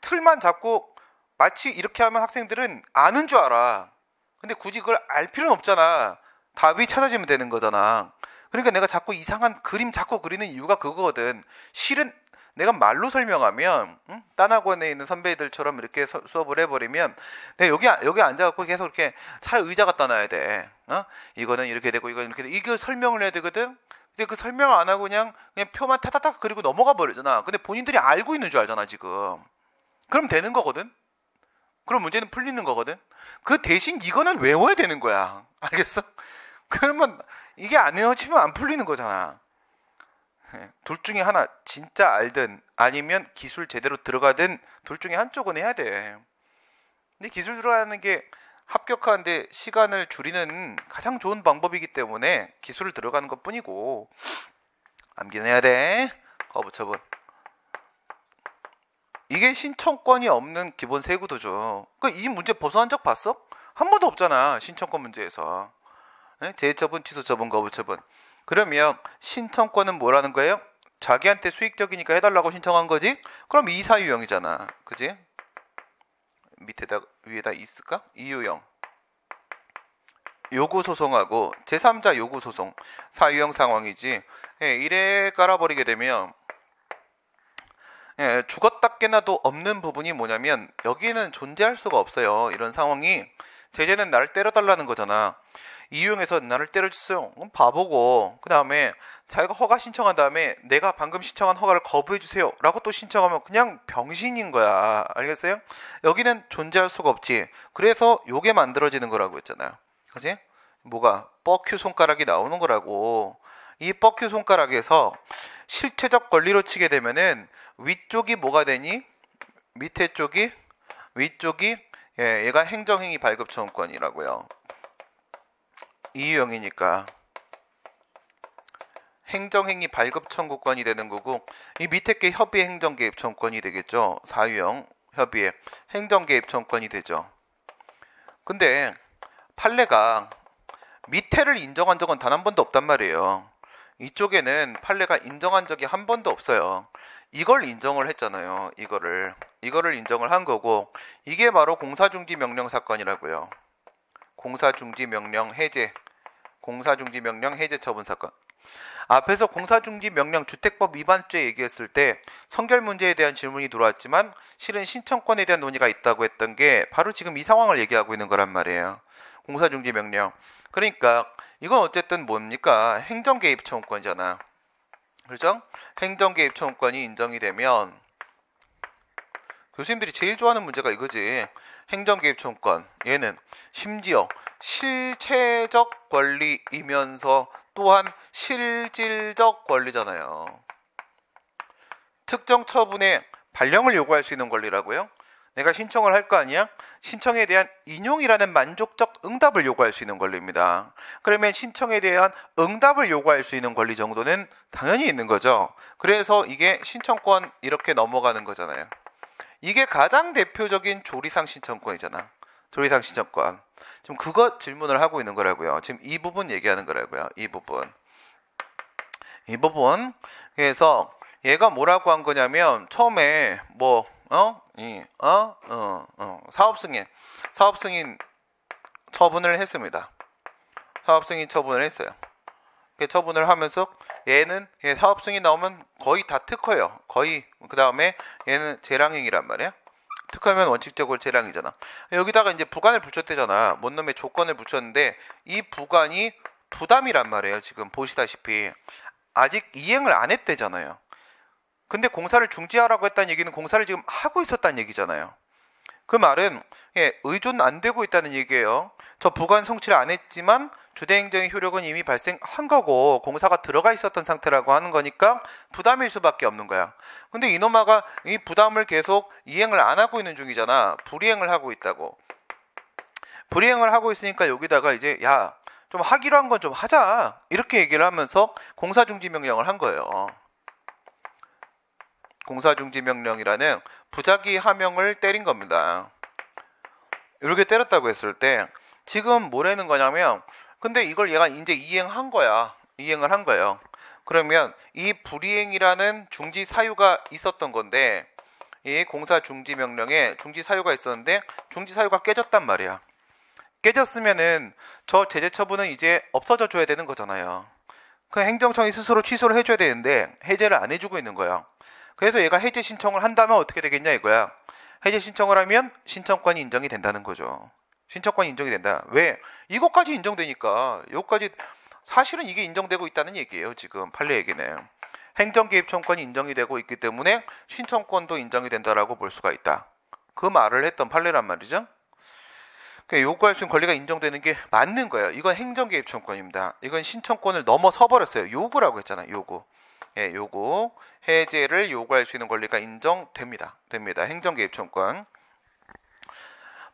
틀만 잡고 마치 이렇게 하면 학생들은 아는 줄 알아. 근데 굳이 그걸 알 필요는 없잖아. 답이 찾아지면 되는 거잖아. 그러니까 내가 자꾸 이상한 그림 자꾸 그리는 이유가 그거거든. 실은 내가 말로 설명하면 응? 딴 학원에 있는 선배들처럼 이렇게 서, 수업을 해버리면 내가 여기 여기 앉아갖고 계속 이렇게 차 의자 가떠나야 돼. 어? 이거는 이렇게 되고 이거는 이렇게 돼. 이걸 설명을 해야 되거든. 근데 그 설명 안 하고 그냥 그냥 표만 타다닥 그리고 넘어가 버리잖아. 근데 본인들이 알고 있는 줄 알잖아 지금. 그럼 되는 거거든. 그럼 문제는 풀리는 거거든. 그 대신 이거는 외워야 되는 거야. [LAUGHS] 알겠어? 그러면 이게 안 외워지면 안 풀리는 거잖아. 예, 둘 중에 하나 진짜 알든 아니면 기술 제대로 들어가든 둘 중에 한쪽은 해야 돼. 근데 기술 들어가는 게 합격하는데 시간을 줄이는 가장 좋은 방법이기 때문에 기술을 들어가는 것 뿐이고 암기는 해야 돼. 거부처분. 이게 신청권이 없는 기본 세구도죠. 그러니까 이 문제 벗어난 적 봤어? 한 번도 없잖아. 신청권 문제에서. 네? 예? 재처분, 취소처분, 거부처분. 그러면 신청권은 뭐라는 거예요? 자기한테 수익적이니까 해달라고 신청한 거지? 그럼 이사유형이잖아. 그지? 밑에다, 위에다 있을까? 이유형. 요구 소송하고 제3자 요구 소송 사유형 상황이지. 예, 이래 깔아버리게 되면 예, 죽었다 깨나도 없는 부분이 뭐냐면 여기는 존재할 수가 없어요. 이런 상황이 제재는 나를 때려달라는 거잖아. 이용해서 나를 때려줬어요. 그럼 바보고 그 다음에 자기가 허가 신청한 다음에 내가 방금 신청한 허가를 거부해주세요. 라고 또 신청하면 그냥 병신인 거야. 알겠어요? 여기는 존재할 수가 없지. 그래서 요게 만들어지는 거라고 했잖아요. 그지? 뭐가 뻐큐 손가락이 나오는 거라고. 이 뻑큐 손가락에서 실체적 권리로 치게 되면은 위쪽이 뭐가 되니? 밑에 쪽이 위쪽이 예, 얘가 행정행위 발급 청구권이라고요. 이유형이니까 행정행위 발급 청구권이 되는 거고 이 밑에 게 협의 행정개입 청구권이 되겠죠. 사유형 협의의 행정개입 청구권이 되죠. 근데 판례가 밑에를 인정한 적은 단 한 번도 없단 말이에요. 이쪽에는 판례가 인정한 적이 한 번도 없어요. 이걸 인정을 했잖아요. 이거를. 이거를 인정을 한 거고, 이게 바로 공사중지 명령 사건이라고요. 공사중지 명령 해제. 공사중지 명령 해제 처분 사건. 앞에서 공사중지 명령 주택법 위반죄 얘기했을 때 성결 문제에 대한 질문이 들어왔지만 실은 신청권에 대한 논의가 있다고 했던 게 바로 지금 이 상황을 얘기하고 있는 거란 말이에요. 공사중지 명령. 그러니까 이건 어쨌든 뭡니까? 행정개입 청구권이잖아. 그죠? 행정개입 청구권이 인정이 되면 교수님들이 제일 좋아하는 문제가 이거지. 행정개입 청구권. 얘는 심지어 실체적 권리이면서 또한 실질적 권리잖아요. 특정 처분에 발령을 요구할 수 있는 권리라고요? 내가 신청을 할 거 아니야? 신청에 대한 인용이라는 만족적 응답을 요구할 수 있는 권리입니다. 그러면 신청에 대한 응답을 요구할 수 있는 권리 정도는 당연히 있는 거죠. 그래서 이게 신청권 이렇게 넘어가는 거잖아요. 이게 가장 대표적인 조리상 신청권이잖아. 조리상 신청권. 지금 그것 질문을 하고 있는 거라고요. 지금 이 부분 얘기하는 거라고요. 이 부분. 이 부분. 그래서 얘가 뭐라고 한 거냐면 처음에 뭐 어? 이, 예. 어? 어, 어. 사업승인. 사업승인 처분을 했습니다. 사업승인 처분을 했어요. 처분을 하면서 얘는 얘 사업승인 나오면 거의 다 특허예요. 거의 그 다음에 얘는 재량행이란 말이야. 특허면 원칙적으로 재량이잖아. 여기다가 이제 부관을 붙였대잖아. 뭔 놈의 조건을 붙였는데 이 부관이 부담이란 말이에요. 지금 보시다시피 아직 이행을 안 했대잖아요. 근데 공사를 중지하라고 했다는 얘기는 공사를 지금 하고 있었다는 얘기잖아요. 그 말은 예, 의존 안 되고 있다는 얘기예요. 저 부관 성취를 안 했지만 주대행정의 효력은 이미 발생한 거고 공사가 들어가 있었던 상태라고 하는 거니까 부담일 수밖에 없는 거야. 근데 이놈아가 이 부담을 계속 이행을 안 하고 있는 중이잖아. 불이행을 하고 있다고. 불이행을 하고 있으니까 여기다가 이제 야 좀 하기로 한 건 좀 하자 이렇게 얘기를 하면서 공사 중지 명령을 한 거예요. 공사중지명령이라는 부작위 하명을 때린 겁니다. 이렇게 때렸다고 했을 때 지금 뭐라는 거냐면 근데 이걸 얘가 이제 이행한 거야. 이행을 한 거예요. 그러면 이 불이행이라는 중지 사유가 있었던 건데 이 공사 중지 명령에 중지 사유가 있었는데 중지 사유가 깨졌단 말이야. 깨졌으면은 저 제재 처분은 이제 없어져 줘야 되는 거잖아요. 그 행정청이 스스로 취소를 해줘야 되는데 해제를 안 해주고 있는 거야. 그래서 얘가 해지 신청을 한다면 어떻게 되겠냐 이거야. 해지 신청을 하면 신청권이 인정이 된다는 거죠. 신청권이 인정이 된다. 왜? 이것까지 인정되니까 여기까지 사실은 이게 인정되고 있다는 얘기예요. 지금 판례 얘기는. 행정개입청권이 인정이 되고 있기 때문에 신청권도 인정이 된다라고 볼 수가 있다. 그 말을 했던 판례란 말이죠. 그 요구할 수 있는 권리가 인정되는 게 맞는 거예요. 이건 행정개입청권입니다. 이건 신청권을 넘어서 버렸어요. 요구라고 했잖아요. 요구. 예, 요구 해제를 요구할 수 있는 권리가 인정됩니다. 됩니다. 행정 개입 청권.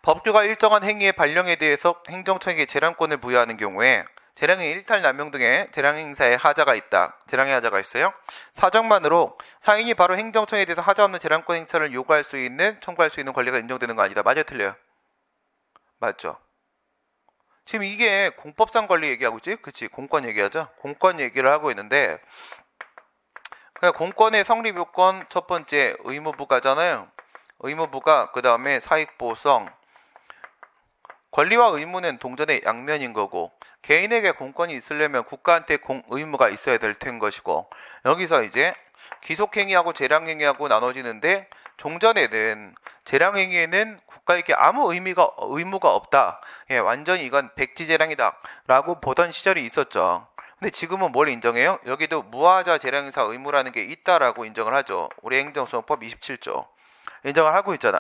법규가 일정한 행위의 발령에 대해서 행정청에게 재량권을 부여하는 경우에 재량의 일탈 남용 등의 재량 행사에 하자가 있다. 재량의 하자가 있어요. 사정만으로 사인이 바로 행정청에 대해서 하자 없는 재량권 행사를 요구할 수 있는 청구할 수 있는 권리가 인정되는 거 아니다. 맞아요, 틀려요? 맞죠? 지금 이게 공법상 권리 얘기하고 있지? 그치? 공권 얘기하죠? 공권 얘기를 하고 있는데 그러니까 공권의 성립 요건 첫 번째 의무부가잖아요. 의무부가 그 다음에 사익보호성 권리와 의무는 동전의 양면인 거고 개인에게 공권이 있으려면 국가한테 공, 의무가 있어야 될 텐 것이고 여기서 이제 기속행위하고 재량행위하고 나눠지는데 종전에는 재량행위에는 국가에게 아무 의미가 의무가 없다. 예, 완전히 이건 백지재량이다라고 보던 시절이 있었죠. 근데 지금은 뭘 인정해요? 여기도 무하자 재량행사 의무라는 게 있다라고 인정을 하죠. 우리 행정소송법 27조. 인정을 하고 있잖아.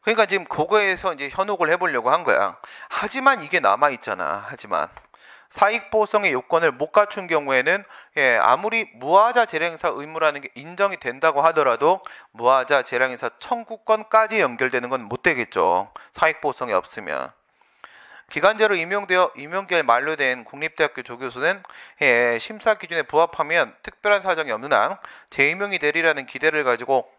그러니까 지금 그거에서 이제 현혹을 해보려고 한 거야. 하지만 이게 남아있잖아. 하지만. 사익보성의 요건을 못 갖춘 경우에는 예, 아무리 무하자 재량행사 의무라는 게 인정이 된다고 하더라도 무하자 재량행사 청구권까지 연결되는 건 못 되겠죠. 사익보성이 없으면. 기간제로 임용되어 임용기간이 만료된 국립대학교 조교수는 예, 심사 기준에 부합하면 특별한 사정이 없는 한 재임용이 되리라는 기대를 가지고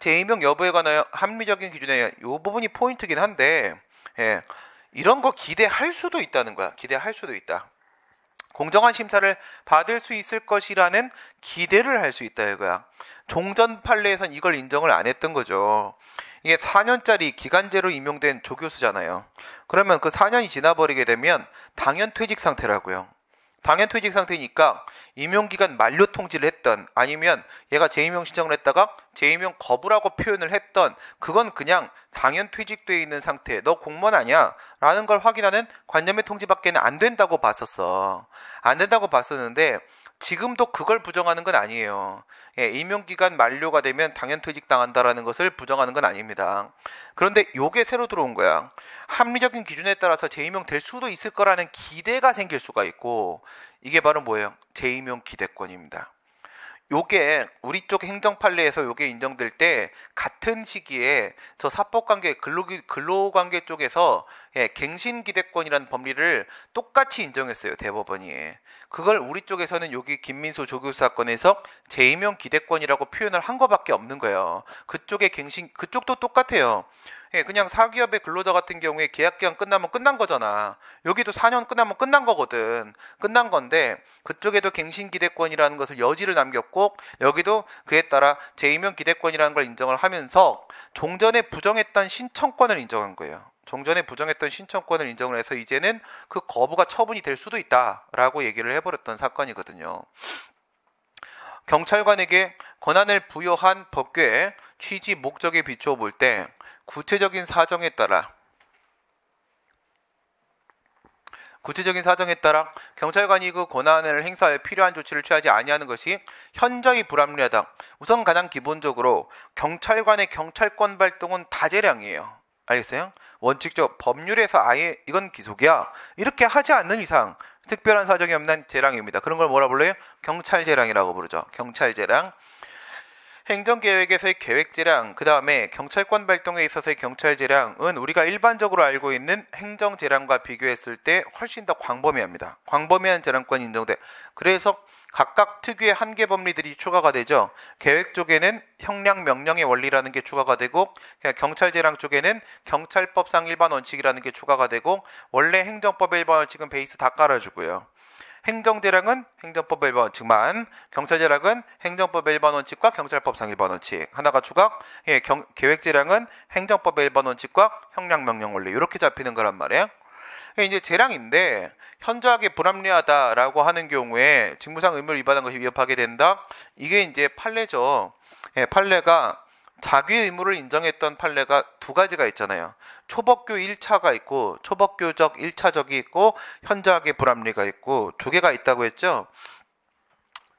재임용 여부에 관하여 합리적인 기준에 이 부분이 포인트긴 한데 예, 이런 거 기대할 수도 있다는 거야. 기대할 수도 있다. 공정한 심사를 받을 수 있을 것이라는 기대를 할 수 있다 이거야. 종전 판례에선 이걸 인정을 안 했던 거죠. 이게 4년짜리 기간제로 임용된 조교수잖아요. 그러면 그 4년이 지나버리게 되면 당연 퇴직 상태라고요. 당연 퇴직 상태니까 임용기간 만료 통지를 했던 아니면 얘가 재임용 신청을 했다가 재임용 거부라고 표현을 했던 그건 그냥 당연 퇴직돼 있는 상태 너 공무원 아니야 라는 걸 확인하는 관념의 통지밖에는 안 된다고 봤었어 안 된다고 봤었는데 지금도 그걸 부정하는 건 아니에요. 예, 임용기간 만료가 되면 당연 퇴직당한다라는 것을 부정하는 건 아닙니다. 그런데 요게 새로 들어온 거야. 합리적인 기준에 따라서 재임용될 수도 있을 거라는 기대가 생길 수가 있고, 이게 바로 뭐예요? 재임용 기대권입니다. 요게 우리 쪽 행정 판례에서 요게 인정될 때 같은 시기에 저 사법관계 근로 근로관계 쪽에서 예, 갱신기대권이라는 법리를 똑같이 인정했어요 대법원이 그걸 우리 쪽에서는 여기 김민수 조교수 사건에서 재임용 기대권이라고 표현을 한 거밖에 없는 거예요 그쪽의 갱신 그쪽도 똑같아요 예, 그냥 사기업의 근로자 같은 경우에 계약 기간 끝나면 끝난 거잖아. 여기도 4년 끝나면 끝난 거거든. 끝난 건데 그쪽에도 갱신 기대권이라는 것을 여지를 남겼고 여기도 그에 따라 재임용 기대권이라는 걸 인정을 하면서 종전에 부정했던 신청권을 인정한 거예요. 종전에 부정했던 신청권을 인정을 해서 이제는 그 거부가 처분이 될 수도 있다라고 얘기를 해버렸던 사건이거든요. 경찰관에게 권한을 부여한 법규의 취지 목적에 비추어 볼때 구체적인 사정에 따라 구체적인 사정에 따라 경찰관이 그 권한을 행사할 필요한 조치를 취하지 아니하는 것이 현저히 불합리하다. 우선 가장 기본적으로 경찰관의 경찰권 발동은 다재량이에요. 알겠어요? 원칙적 법률에서 아예 이건 기속이야. 이렇게 하지 않는 이상 특별한 사정이 없는 재량입니다. 그런 걸 뭐라 불러요? 경찰 재량이라고 부르죠. 경찰 재량. 행정계획에서의 계획재량, 그 다음에 경찰권 발동에 있어서의 경찰재량은 우리가 일반적으로 알고 있는 행정재량과 비교했을 때 훨씬 더 광범위합니다. 광범위한 재량권이 인정돼. 그래서 각각 특유의 한계 법리들이 추가가 되죠. 계획 쪽에는 형량 명령의 원리라는 게 추가가 되고 경찰 재량 쪽에는 경찰법상 일반 원칙이라는 게 추가가 되고 원래 행정법의 일반 원칙은 베이스 다 깔아주고요. 행정재량은 행정법 1번 원칙만, 경찰재량은 행정법 1번 원칙과 경찰법상 1번 원칙. 하나가 추각, 예, 경, 계획재량은 행정법 1번 원칙과 형량명령 원리. 이렇게 잡히는 거란 말이에요. 그러니까 이제 재량인데 현저하게 불합리하다라고 하는 경우에 직무상 의무를 위반한 것이 위협하게 된다. 이게 이제 판례죠. 예, 판례가 자기 의무를 인정했던 판례가 두 가지가 있잖아요. 초법규 1차가 있고 초법규적 1차적이 있고 현저하게 불합리가 있고 두 개가 있다고 했죠.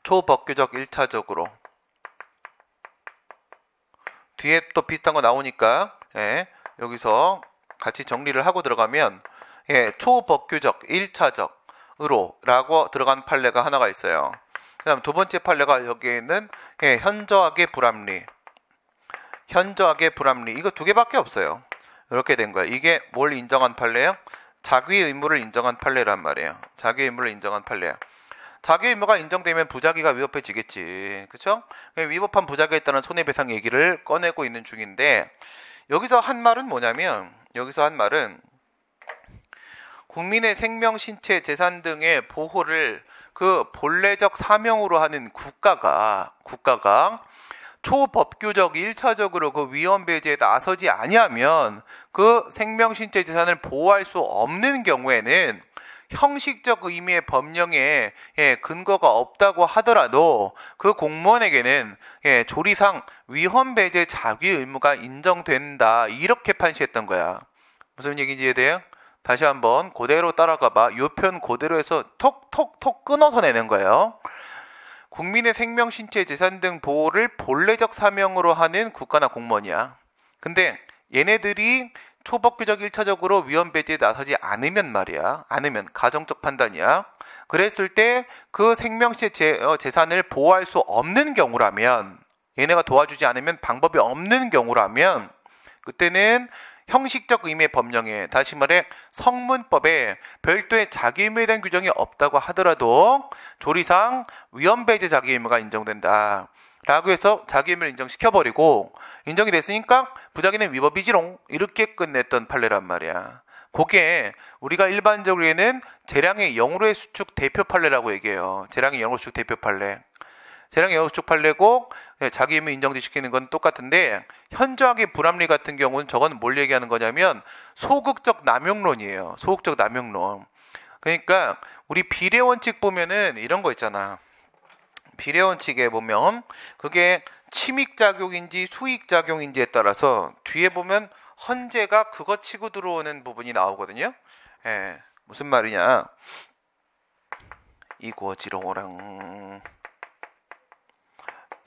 초법규적 1차적으로 뒤에 또 비슷한 거 나오니까 예, 여기서 같이 정리를 하고 들어가면 예, 초법규적 1차적으로라고 들어간 판례가 하나가 있어요. 그다음 두 번째 판례가 여기에 있는 예, 현저하게 불합리 현저하게 불합리. 이거 두 개밖에 없어요. 이렇게 된거야 이게 뭘 인정한 판례예요? 자기 의무를 인정한 판례란 말이에요. 자기 의무를 인정한 판례야. 자기 의무가 인정되면 부작위가 위협해지겠지 그쵸? 위법한 부작위에 따른 손해배상 얘기를 꺼내고 있는 중인데, 여기서 한 말은 뭐냐면, 여기서 한 말은, 국민의 생명, 신체, 재산 등의 보호를 그 본래적 사명으로 하는 국가가, 국가가 초법규적 1차적으로 그 위험 배제에 나서지 아니하면 그 생명 신체 재산을 보호할 수 없는 경우에는 형식적 의미의 법령에 예, 근거가 없다고 하더라도 그 공무원에게는 예, 조리상 위험 배제 자기 의무가 인정된다 이렇게 판시했던 거야. 무슨 얘기인지에 대해 다시 한번 그대로 따라가 봐. 요편 그대로 해서 톡톡 톡 끊어서 내는 거예요. 국민의 생명, 신체, 재산 등 보호를 본래적 사명으로 하는 국가나 공무원이야. 근데 얘네들이 초법규적 일차적으로 위험 배제에 나서지 않으면 말이야. 않으면 가정적 판단이야. 그랬을 때 그 생명체 재, 어, 재산을 보호할 수 없는 경우라면 얘네가 도와주지 않으면 방법이 없는 경우라면 그때는 형식적 의미의 법령에 다시 말해 성문법에 별도의 자기 의무에 대한 규정이 없다고 하더라도 조리상 위험 배제 자기 의무가 인정된다. 라고 해서 자기 의무를 인정시켜버리고 인정이 됐으니까 부작위는 위법이지롱 이렇게 끝냈던 판례란 말이야. 그게 우리가 일반적으로는 재량의 영으로의 수축 대표 판례라고 얘기해요. 재량의 영으로 수축 대표 판례. 재량 여업수축 판례고 예, 자기 의무 인정지시키는 건 똑같은데 현저하게 불합리 같은 경우는 저건 뭘 얘기하는 거냐면 소극적 남용론이에요. 소극적 남용론. 그러니까 우리 비례 원칙 보면은 이런 거 있잖아. 비례 원칙에 보면 그게 침입 작용인지 수익 작용인지에 따라서 뒤에 보면 헌재가 그거 치고 들어오는 부분이 나오거든요. 예. 무슨 말이냐? 이거지렁오랑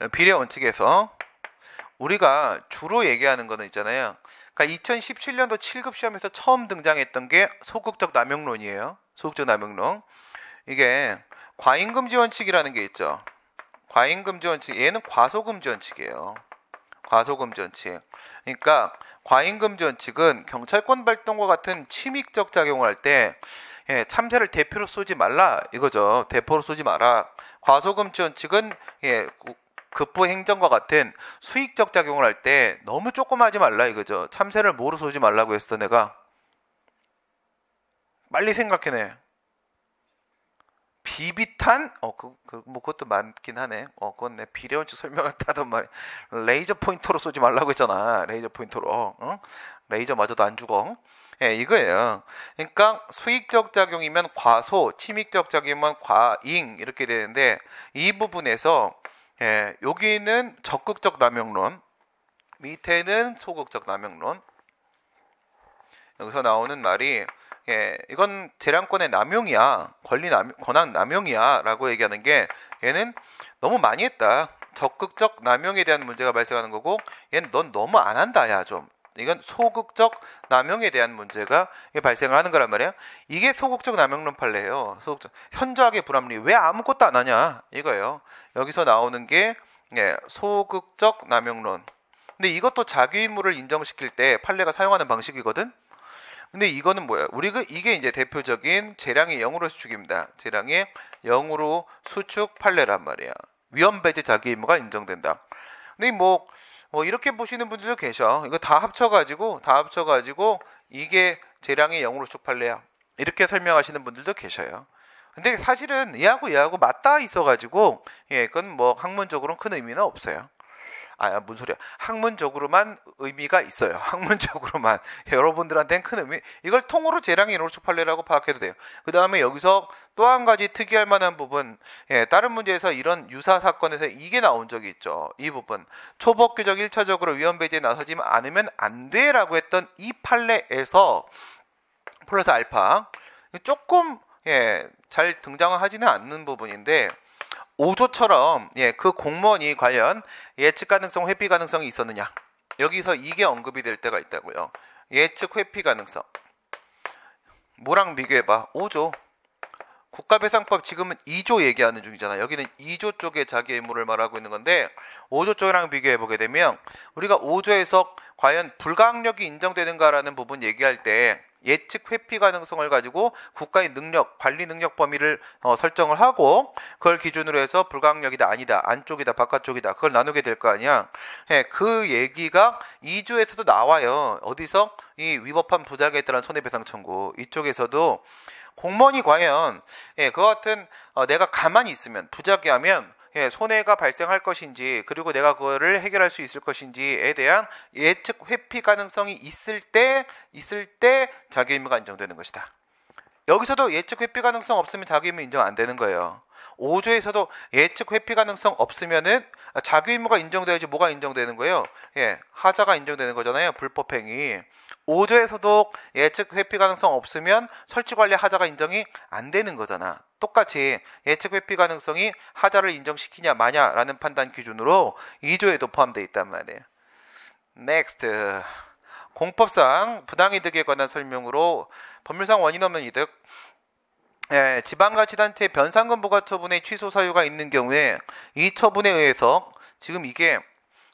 비례 원칙에서 우리가 주로 얘기하는 거는 있잖아요. 그러니까 2017년도 7급 시험에서 처음 등장했던 게 소극적 남용론이에요. 소극적 남용론. 이게 과잉금지 원칙이라는 게 있죠. 과잉금지 원칙. 얘는 과소금지 원칙이에요. 과소금지 원칙. 그러니까 과잉금지 원칙은 경찰권 발동과 같은 침입적 작용을 할때 예, 참새를 대표로 쏘지 말라 이거죠. 대포로 쏘지 마라. 과소금지 원칙은 예, 급부 행정과 같은 수익적 작용을 할 때 너무 조그마 하지 말라 이거죠. 참새를 모로 쏘지 말라고 했어 내가. 빨리 생각해내. 비비탄? 어, 그, 그, 뭐, 그것도 많긴 하네. 어, 그건 내 비례원칙 설명을 따던 말. 레이저 포인터로 쏘지 말라고 했잖아. 레이저 포인터로. 어? 레이저 마저도안 죽어. 예, 이거예요. 그러니까 수익적 작용이면 과소, 침익적 작용이면 과잉 이렇게 되는데 이 부분에서 예, 여기는 적극적 남용론, 밑에는 소극적 남용론. 여기서 나오는 말이 예, 이건 재량권의 남용이야, 권리 남, 권한 남용이야라고 얘기하는 게 얘는 너무 많이 했다. 적극적 남용에 대한 문제가 발생하는 거고, 얘는 넌 너무 안 한다야 좀 이건 소극적 남용에 대한 문제가 발생을 하는 거란 말이에요. 이게 소극적 남용론 판례예요. 소극적 현저하게 불합리. 왜 아무것도 안 하냐 이거예요. 여기서 나오는 게 예, 소극적 남용론. 근데 이것도 자기 의무를 인정시킬 때 판례가 사용하는 방식이거든. 근데 이거는 뭐야? 우리 그 이게 이제 대표적인 재량의 영으로 수축입니다. 재량의 영으로 수축 판례란 말이야. 위험 배제 자기 의무가 인정된다. 근데 뭐뭐 이렇게 보시는 분들도 계셔. 이거 다 합쳐가지고 다 합쳐가지고 이게 재량이 0으로 쪽팔려요 이렇게 설명하시는 분들도 계셔요. 근데 사실은 얘하고 얘하고 맞닿아 있어가지고 예, 그건 뭐 학문적으로는 큰 의미는 없어요. 아, 무슨 소리야. 학문적으로만 의미가 있어요. [LAUGHS] 학문적으로만. 여러분들한테는 큰 의미. 이걸 통으로 재량의 이론축 팔레라고 파악해도 돼요. 그 다음에 여기서 또 한 가지 특이할 만한 부분. 예, 다른 문제에서 이런 유사 사건에서 이게 나온 적이 있죠. 이 부분. 초법 규적 1차적으로 위헌 배제에 나서지 않으면 안 돼라고 했던 이 판례에서 플러스 알파. 조금, 예, 잘 등장하지는 않는 부분인데, 5조처럼 예, 그 공무원이 과연 예측 가능성, 회피 가능성이 있었느냐. 여기서 이게 언급이 될 때가 있다고요. 예측 회피 가능성. 뭐랑 비교해봐. 5조. 국가배상법 지금은 2조 얘기하는 중이잖아. 여기는 2조 쪽에 자기 의무를 말하고 있는 건데 5조 쪽이랑 비교해 보게 되면 우리가 5조에서 과연 불가항력이 인정되는가라는 부분 얘기할 때 예측 회피 가능성을 가지고 국가의 능력, 관리 능력 범위를 어, 설정을 하고 그걸 기준으로 해서 불가항력이다 아니다, 안쪽이다, 바깥쪽이다 그걸 나누게 될 거 아니야. 예, 그 얘기가 2조에서도 나와요. 어디서 이 위법한 부작에 따른 손해배상 청구 이쪽에서도 공무원이 과연 예, 그 같은 어, 내가 가만히 있으면 부작위하면 예, 손해가 발생할 것인지 그리고 내가 그거를 해결할 수 있을 것인지에 대한 예측 회피 가능성이 있을 때 있을 때 자기 의무가 인정되는 것이다. 여기서도 예측 회피 가능성 없으면 자기 의무 인정 안 되는 거예요. 5조에서도 예측 회피 가능성 없으면은 자기 의무가 인정돼야지 뭐가 인정되는 거예요? 예, 하자가 인정되는 거잖아요. 불법행위. 5조에서도 예측 회피 가능성 없으면 설치 관리 하자가 인정이 안 되는 거잖아. 똑같이 예측 회피 가능성이 하자를 인정시키냐 마냐라는 판단 기준으로 2조에도 포함되어 있단 말이에요. next 공법상 부당이득에 관한 설명으로 법률상 원인 없는 이득 예, 지방가치단체 변상금 부과 처분의 취소 사유가 있는 경우에 이 처분에 의해서 지금 이게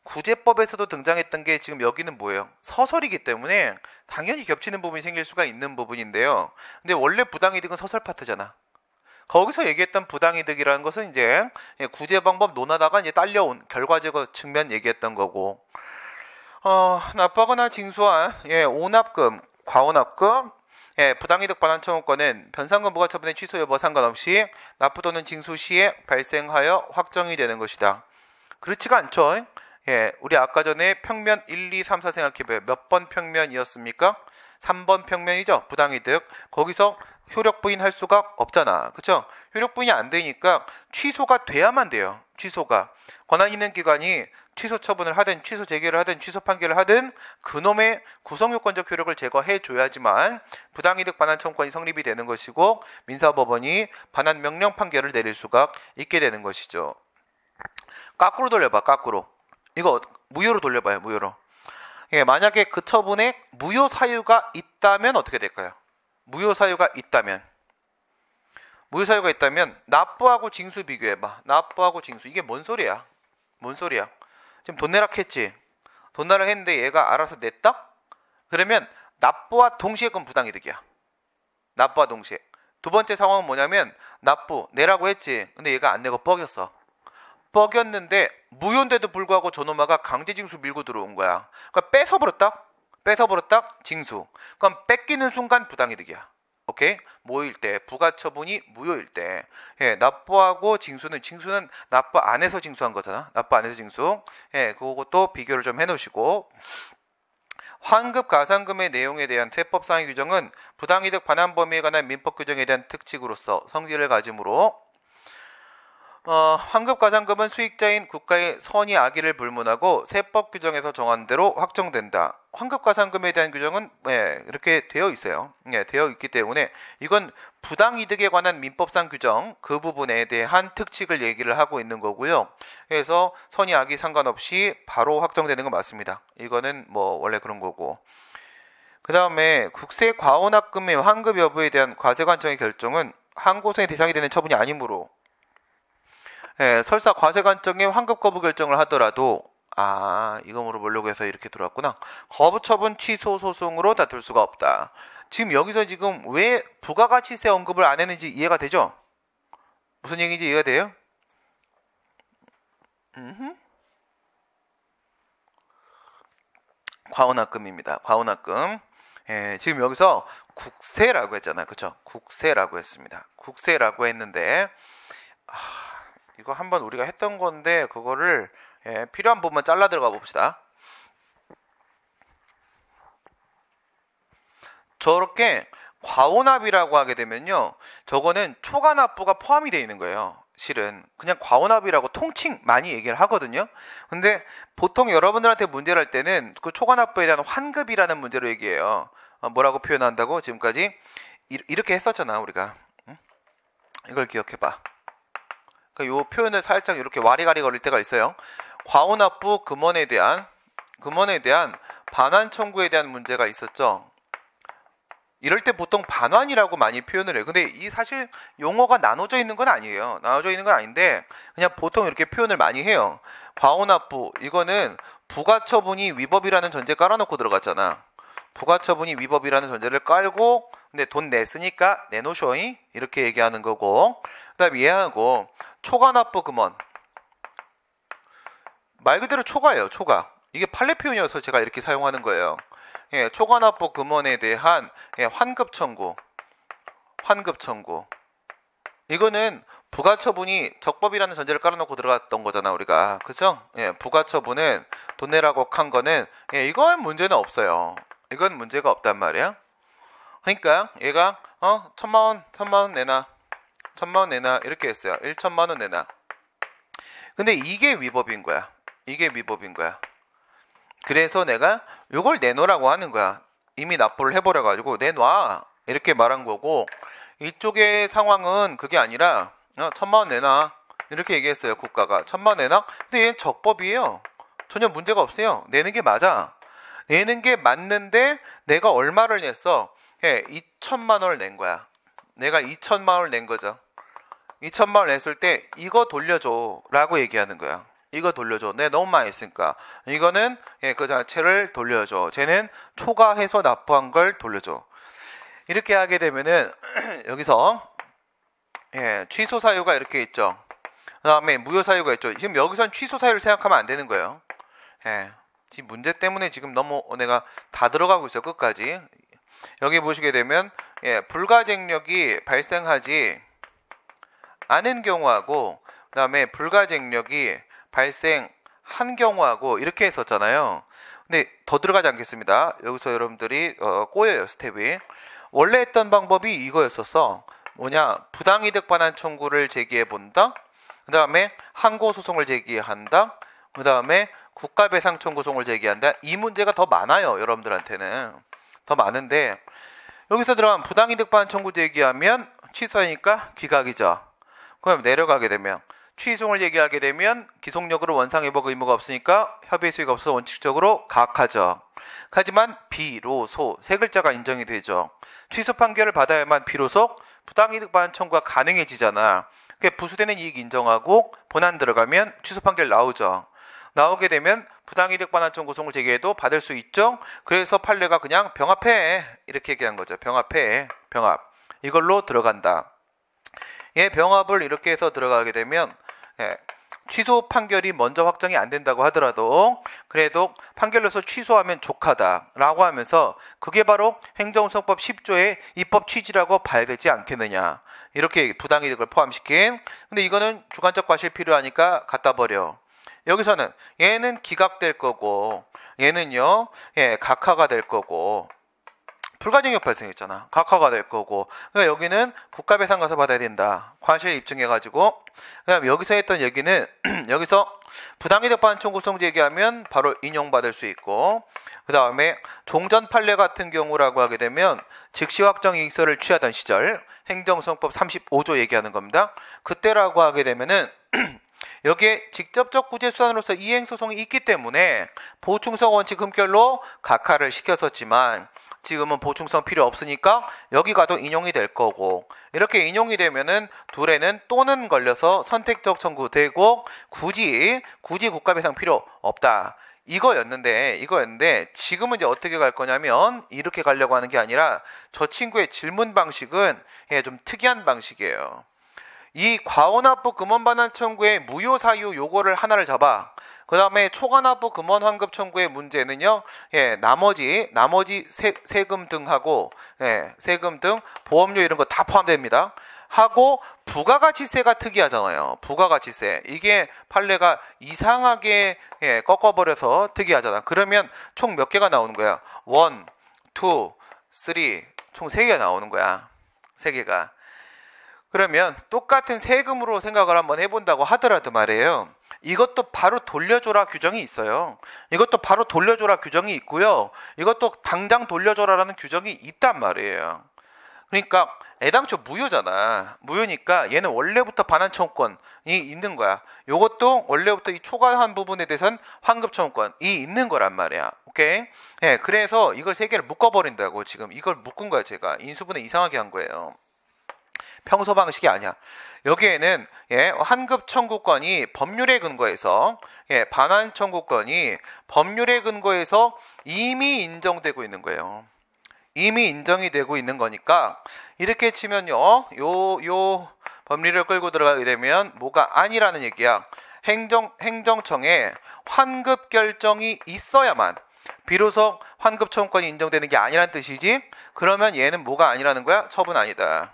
구제법에서도 등장했던 게 지금 여기는 뭐예요? 서설이기 때문에 당연히 겹치는 부분이 생길 수가 있는 부분인데요. 근데 원래 부당이득은 서설 파트잖아. 거기서 얘기했던 부당이득이라는 것은 이제 구제 방법 논하다가 이제 딸려온 결과제거 측면 얘기했던 거고, 어, 나하거나 징수한, 예, 온납금, 과온납금, 예, 부당이득 반환 청구권은 변상금 부과처분의 취소 여부와 상관없이 납부 또는 징수 시에 발생하여 확정이 되는 것이다. 그렇지가 않죠. 예, 우리 아까 전에 평면 1, 2, 3, 4 생각해봐요. 몇 번 평면이었습니까? 3번 평면이죠. 부당이득. 거기서 효력 부인 할 수가 없잖아. 그쵸? 효력 부인이 안 되니까 취소가 돼야만 돼요. 취소가. 권한 있는 기관이 취소 처분을 하든 취소 재개를 하든 취소 판결을 하든 그놈의 구성요건적 효력을 제거해 줘야지만 부당이득 반환 청구권이 성립이 되는 것이고 민사법원이 반환 명령 판결을 내릴 수가 있게 되는 것이죠. 까꾸로 돌려봐. 까꾸로. 이거 무효로 돌려봐요, 무효로. 예, 만약에 그 처분에 무효 사유가 있다면 어떻게 될까요? 무효 사유가 있다면. 무효 사유가 있다면 납부하고 징수 비교해봐. 납부하고 징수. 이게 뭔 소리야? 뭔 소리야? 지금 돈 내락 했지? 돈 내락 했는데 얘가 알아서 냈다? 그러면 납부와 동시에 그건 부당이득이야. 납부와 동시에. 두 번째 상황은 뭐냐면 납부 내라고 했지. 근데 얘가 안 내고 뻑였어. 뻑였는데 무효인데도 불구하고 전우마가 강제징수 밀고 들어온 거야. 그러니까 뺏어버렸다? 뺏어버렸다? 징수. 그럼 뺏기는 순간 부당이득이야. 오케이? 모일 때, 부가처분이 무효일 때. 예, 납부하고 징수는, 징수는 납부 안에서 징수한 거잖아. 납부 안에서 징수. 예, 그것도 비교를 좀 해놓으시고. 환급 가산금의 내용에 대한 세법상의 규정은 부당이득 반환 범위에 관한 민법 규정에 대한 특칙으로서 성질을 가짐으로 어, 환급과장금은 수익자인 국가의 선의 악의를 불문하고 세법 규정에서 정한 대로 확정된다. 환급과상금에 대한 규정은 예, 이렇게 되어 있어요. 예, 되어 있기 때문에 이건 부당이득에 관한 민법상 규정 그 부분에 대한 특칙을 얘기를 하고 있는 거고요. 그래서 선의 악의 상관없이 바로 확정되는 건 맞습니다. 이거는 뭐 원래 그런 거고. 그 다음에 국세 과원학금의 환급 여부에 대한 과세관청의 결정은 항고소의 대상이 되는 처분이 아니므로 예, 설사 과세관청에 환급 거부 결정을 하더라도 아 이거 물어보려고 해서 이렇게 들어왔구나. 거부 처분 취소 소송으로 다툴 수가 없다. 지금 여기서 지금 왜 부가가치세 언급을 안 했는지 이해가 되죠? 무슨 얘기인지 이해가 돼요? 음흠. 과온학금입니다. 과온학금. 예, 지금 여기서 국세라고 했잖아요. 그쵸? 국세라고 했습니다. 국세라고 했는데, 아, 이거 한번 우리가 했던 건데 그거를 예, 필요한 부분만 잘라 들어가 봅시다. 저렇게 과온압이라고 하게 되면요. 저거는 초간압부가 포함이 되어 있는 거예요. 실은 그냥 과온압이라고 통칭 많이 얘기를 하거든요. 근데 보통 여러분들한테 문제를 할 때는 그 초간압부에 대한 환급이라는 문제로 얘기해요. 어, 뭐라고 표현한다고 지금까지 이렇게 했었잖아 우리가. 이걸 기억해봐. 그요 표현을 살짝 이렇게 와리가리 걸릴 때가 있어요. 과오납부 금원에 대한 금원에 대한 반환 청구에 대한 문제가 있었죠. 이럴 때 보통 반환이라고 많이 표현을 해요. 근데 이 사실 용어가 나눠져 있는 건 아니에요. 나눠져 있는 건 아닌데 그냥 보통 이렇게 표현을 많이 해요. 과오납부 이거는 부가처분이 위법이라는 전제 깔아놓고 들어갔잖아. 부가처분이 위법이라는 전제를 깔고 근데 돈 냈으니까 내놓으쇼잉 이렇게 얘기하는 거고 그다음 예하고 초과납부 금원 말 그대로 초과예요. 초과 이게 판례 표현이어서 제가 이렇게 사용하는 거예요. 예, 초과납부 금원에 대한 예, 환급 청구 환급 청구 이거는 부가처분이 적법이라는 전제를 깔아놓고 들어갔던 거잖아 우리가 그죠? 예, 부가처분은 돈 내라고 한 거는 예, 이건 문제는 없어요. 이건 문제가 없단 말이야. 그러니까 얘가 어 천만 원 천만 원 내놔 천만 원 내놔 이렇게 했어요. 1천만 원 내놔. 근데 이게 위법인 거야. 이게 위법인 거야. 그래서 내가 이걸 내놓으라고 하는 거야. 이미 납부를 해버려 가지고 내놔 이렇게 말한 거고 이쪽의 상황은 그게 아니라 어, 천만 원 내놔 이렇게 얘기했어요. 국가가 천만 원 내놔. 근데 얘는 적법이에요. 전혀 문제가 없어요. 내는 게 맞아. 내는 게 맞는데 내가 얼마를 냈어? 예, 2천만 원을 낸 거야. 내가 2천만 원을 낸 거죠. 2천만 원 냈을 때 이거 돌려줘 라고 얘기하는 거야. 이거 돌려줘. 내 네, 너무 많이 했으니까. 이거는 예, 그 자체를 돌려줘. 쟤는 초과해서 납부한 걸 돌려줘. 이렇게 하게 되면은 [CLEARS THROAT] 여기서 예, 취소 사유가 이렇게 있죠. 그 다음에 무효 사유가 있죠. 지금 여기선 취소 사유를 생각하면 안 되는 거예요. 예. 지금 문제 때문에 지금 너무 내가 다 들어가고 있어요. 끝까지. 여기 보시게 되면 예, 불가쟁력이 발생하지 않은 경우하고 그다음에 불가쟁력이 발생한 경우하고 이렇게 했었잖아요. 근데 더 들어가지 않겠습니다. 여기서 여러분들이 어, 꼬여요 스텝이. 원래 했던 방법이 이거였었어. 뭐냐 부당이득 반환 청구를 제기해 본다. 그 다음에 항고 소송을 제기한다. 그 다음에 국가배상 청구 소송을 제기한다. 이 문제가 더 많아요 여러분들한테는 더 많은데 여기서 들어간 부당이득 반환 청구 제기하면 취소하니까 기각이죠. 그럼 내려가게 되면 취소를 얘기하게 되면 기속력으로 원상회복 의무가 없으니까 협의 수익이 없어서 원칙적으로 각하죠 하지만 비로소 세 글자가 인정이 되죠. 취소 판결을 받아야만 비로소 부당이득 반환 청구가 가능해지잖아. 그게 부수되는 이익 인정하고 본안 들어가면 취소 판결 나오죠. 나오게 되면 부당이득 반환 청구송을 제기해도 받을 수 있죠. 그래서 판례가 그냥 병합해 이렇게 얘기한 거죠. 병합해 병합 이걸로 들어간다. 예, 병합을 이렇게 해서 들어가게 되면 예, 취소 판결이 먼저 확정이 안 된다고 하더라도 그래도 판결로서 취소하면 족하다라고 하면서 그게 바로 행정소법 10조의 입법 취지라고 봐야 되지 않겠느냐 이렇게 부당이득을 포함시킨 근데 이거는 주관적 과실 필요하니까 갖다 버려 여기서는 얘는 기각될 거고 얘는요 예 각하가 될 거고 불가증력 발생했잖아. 각하가 될 거고. 그러니까 여기는 국가배상 가서 받아야 된다. 과실 입증해가지고. 그다음 여기서 했던 얘기는 [CLEARS THROAT] 여기서 부당이득 반환 청구성 얘기하면 바로 인용받을 수 있고. 그 다음에 종전 판례 같은 경우라고 하게 되면 즉시 확정 이익서를 취하던 시절 행정성법 35조 얘기하는 겁니다. 그때라고 하게 되면은 [CLEARS THROAT] 여기에 직접적 구제 수단으로서 이행 소송이 있기 때문에 보충성 원칙 금결로 각하를 시켰었지만 지금은 보충성 필요 없으니까 여기가도 인용이 될 거고 이렇게 인용이 되면은 둘에는 또는 걸려서 선택적 청구되고 굳이 굳이 국가 배상 필요 없다. 이거였는데 이거였는데 지금은 이제 어떻게 갈 거냐면 이렇게 가려고 하는 게 아니라 저 친구의 질문 방식은 예, 좀 특이한 방식이에요. 이과원납부 금원반환 청구의 무효 사유 요거를 하나를 잡아 그 다음에 초과납부 금원 환급 청구의 문제는요, 예, 나머지, 나머지 세, 세금 등하고, 예, 세금 등, 보험료 이런 거 다 포함됩니다. 하고, 부가가치세가 특이하잖아요. 부가가치세. 이게 판례가 이상하게, 예, 꺾어버려서 특이하잖아. 그러면 총 몇 개가 나오는 거야? 원, 투, 쓰리, 총 세 개가 나오는 거야. 세 개가. 그러면 똑같은 세금으로 생각을 한번 해본다고 하더라도 말이에요. 이것도 바로 돌려줘라 규정이 있어요. 이것도 바로 돌려줘라 규정이 있고요. 이것도 당장 돌려줘라라는 규정이 있단 말이에요. 그러니까 애당초 무효잖아. 무효니까 얘는 원래부터 반환 청구권이 있는 거야. 이것도 원래부터 이 초과한 부분에 대해선 환급 청구권이 있는 거란 말이야. 오케이? 네, 그래서 이걸 세 개를 묶어 버린다고 지금 이걸 묶은 거야, 제가. 인수분해 이상하게 한 거예요. 평소 방식이 아니야. 여기에는 예, 환급 청구권이 법률의근거에서 예, 반환 청구권이 법률의근거에서 이미 인정되고 있는 거예요. 이미 인정이 되고 있는 거니까 이렇게 치면요. 요 요 법리를 끌고 들어가게 되면 뭐가 아니라는 얘기야. 행정 행정청에 환급 결정이 있어야만 비로소 환급 청구권이 인정되는 게 아니란 뜻이지. 그러면 얘는 뭐가 아니라는 거야? 처분 아니다.